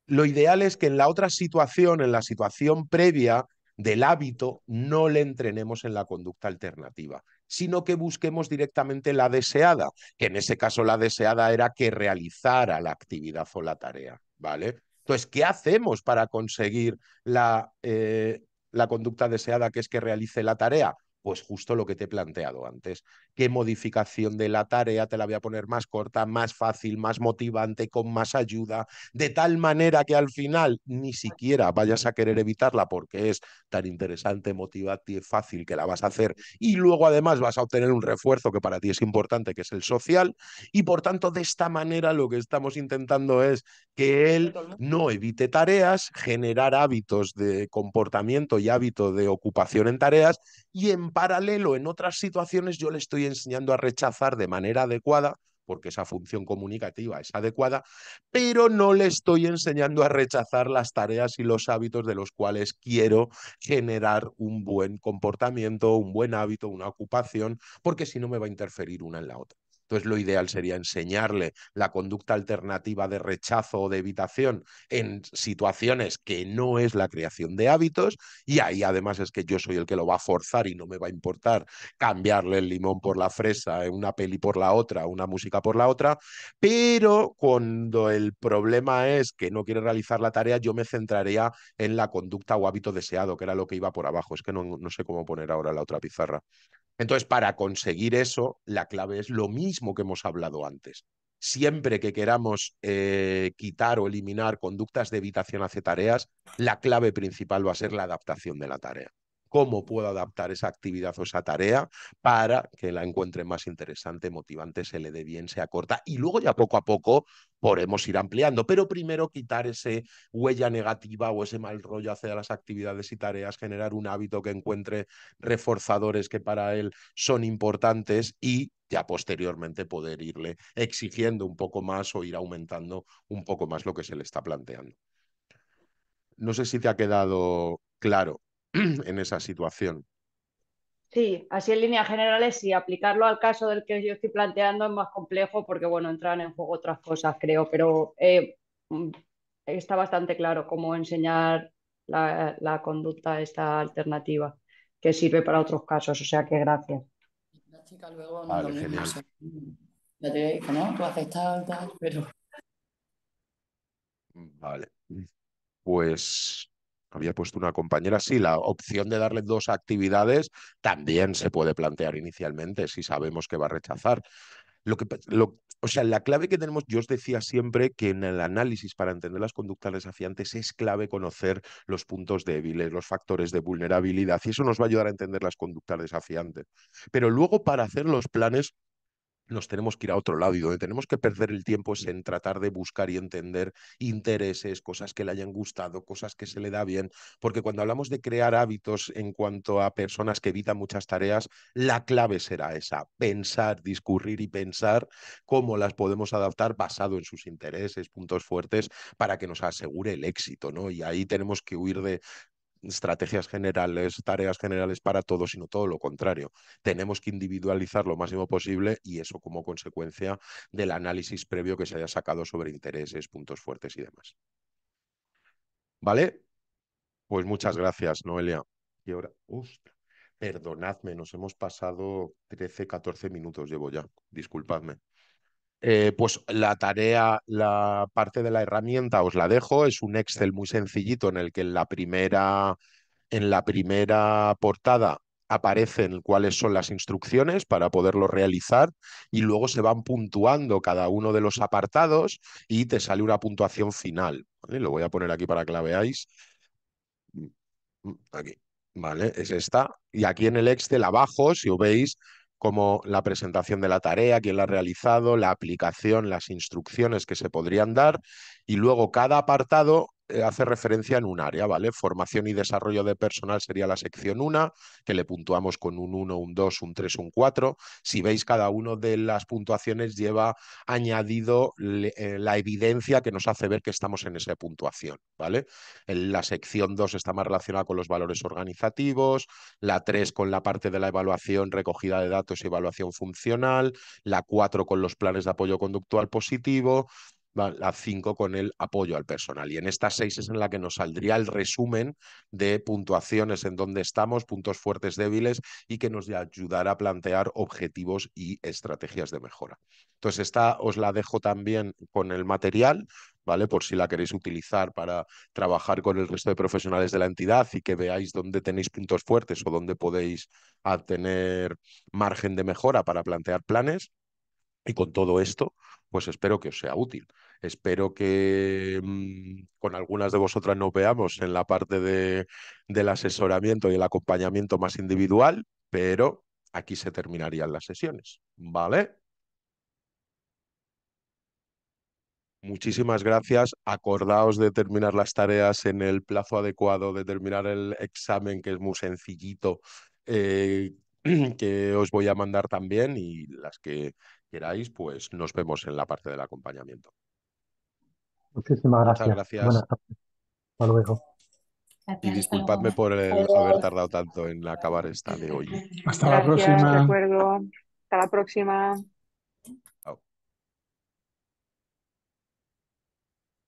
Speaker 1: Lo ideal es que en la otra situación, en la situación previa del hábito, no le entrenemos en la conducta alternativa, sino que busquemos directamente la deseada, que en ese caso la deseada era que realizara la actividad o la tarea, ¿vale? Entonces, ¿qué hacemos para conseguir la, eh, la conducta deseada, que es que realice la tarea? Pues justo lo que te he planteado antes. ¿Qué modificación de la tarea te la voy a poner más corta, más fácil, más motivante, con más ayuda? De tal manera que al final ni siquiera vayas a querer evitarla porque es tan interesante, motivante y fácil que la vas a hacer. Y luego además vas a obtener un refuerzo que para ti es importante, que es el social. Y por tanto, de esta manera lo que estamos intentando es que él no evite tareas, generar hábitos de comportamiento y hábito de ocupación en tareas y en paralelo, en otras situaciones, yo le estoy enseñando a rechazar de manera adecuada, porque esa función comunicativa es adecuada, pero no le estoy enseñando a rechazar las tareas y los hábitos de los cuales quiero generar un buen comportamiento, un buen hábito, una ocupación, porque si no me va a interferir una en la otra. Entonces, lo ideal sería enseñarle la conducta alternativa de rechazo o de evitación en situaciones que no es la creación de hábitos y ahí además es que yo soy el que lo va a forzar y no me va a importar cambiarle el limón por la fresa, una peli por la otra, una música por la otra, pero cuando el problema es que no quiere realizar la tarea, yo me centraría en la conducta o hábito deseado, que era lo que iba por abajo. Es que no, no sé cómo poner ahora la otra pizarra. Entonces, para conseguir eso, la clave es lo mismo que hemos hablado antes. Siempre que queramos eh, quitar o eliminar conductas de evitación hacia tareas, la clave principal va a ser la adaptación de la tarea cómo puedo adaptar esa actividad o esa tarea para que la encuentre más interesante, motivante, se le dé bien, sea corta y luego ya poco a poco podemos ir ampliando, pero primero quitar ese huella negativa o ese mal rollo hacia las actividades y tareas, generar un hábito que encuentre reforzadores que para él son importantes y ya posteriormente poder irle exigiendo un poco más o ir aumentando un poco más lo que se le está planteando. No sé si te ha quedado claro. en esa situación.
Speaker 3: Sí, así en líneas generales, Y aplicarlo al caso del que yo estoy planteando es más complejo porque, bueno, entran en juego otras cosas, creo, pero eh, mm, está bastante claro cómo enseñar la, la, conducta esta alternativa que sirve para otros casos, o sea que gracias. La chica vale, te no, tú aceptas, tal, pero...
Speaker 1: Vale, pues había puesto una compañera, sí, la opción de darle dos actividades también se puede plantear inicialmente si sabemos que va a rechazar. Lo que, o sea, la clave que tenemos, yo os decía siempre que en el análisis para entender las conductas desafiantes es clave conocer los puntos débiles, los factores de vulnerabilidad, y eso nos va a ayudar a entender las conductas desafiantes. Pero luego para hacer los planes nos tenemos que ir a otro lado y donde tenemos que perder el tiempo es en tratar de buscar y entender intereses, cosas que le hayan gustado, cosas que se le da bien, porque cuando hablamos de crear hábitos en cuanto a personas que evitan muchas tareas, la clave será esa, pensar, discurrir y pensar cómo las podemos adaptar basado en sus intereses, puntos fuertes, para que nos asegure el éxito, ¿no? Y ahí tenemos que huir de estrategias generales, tareas generales para todos, sino todo lo contrario. Tenemos que individualizar lo máximo posible y eso como consecuencia del análisis previo que se haya sacado sobre intereses, puntos fuertes y demás. ¿Vale? Pues muchas gracias, Noelia. Y ahora, perdonadme, nos hemos pasado 13, 14 minutos, llevo ya. Disculpadme. Eh, pues la tarea, la parte de la herramienta os la dejo. Es un Excel muy sencillito en el que en la primera, en la primera portada aparecen cuáles son las instrucciones para poderlo realizar y luego se van puntuando cada uno de los apartados y te sale una puntuación final. Lo voy a poner aquí para que la veáis. Mm, mm, aquí, ¿vale? Es esta. Y aquí en el Excel abajo, si os veis, como la presentación de la tarea, quién la ha realizado, la aplicación, las instrucciones que se podrían dar y luego cada apartado eh, hace referencia en un área, ¿vale? Formación y desarrollo de personal sería la sección 1, que le puntuamos con un 1, un 2, un 3, un 4. Si veis, cada una de las puntuaciones lleva añadido eh, la evidencia que nos hace ver que estamos en esa puntuación, ¿vale? la sección 2 está más relacionada con los valores organizativos, la 3 con la parte de la evaluación, recogida de datos y evaluación funcional, la 4 con los planes de apoyo conductual positivo, la cinco con el apoyo al personal. Y en estas seis es en la que nos saldría el resumen de puntuaciones en donde estamos, puntos fuertes, débiles y que nos ayudará a plantear objetivos y estrategias de mejora. Entonces, esta os la dejo también con el material. ¿Vale? Por si la queréis utilizar para trabajar con el resto de profesionales de la entidad y que veáis dónde tenéis puntos fuertes o dónde podéis tener margen de mejora para plantear planes. Y con todo esto, pues espero que os sea útil. Espero que mm, con algunas de vosotras nos veamos en la parte de, del asesoramiento y el acompañamiento más individual, pero aquí se terminarían las sesiones, ¿vale? Muchísimas gracias. Acordaos de terminar las tareas en el plazo adecuado, de terminar el examen, que es muy sencillito, eh, que os voy a mandar también y las que queráis, pues nos vemos en la parte del acompañamiento.
Speaker 2: Muchísimas gracias. Muchas gracias. Buenas Hasta luego.
Speaker 1: Y disculpadme por haber tardado tanto en acabar esta de hoy.
Speaker 3: Hasta la próxima. De acuerdo. Hasta la próxima.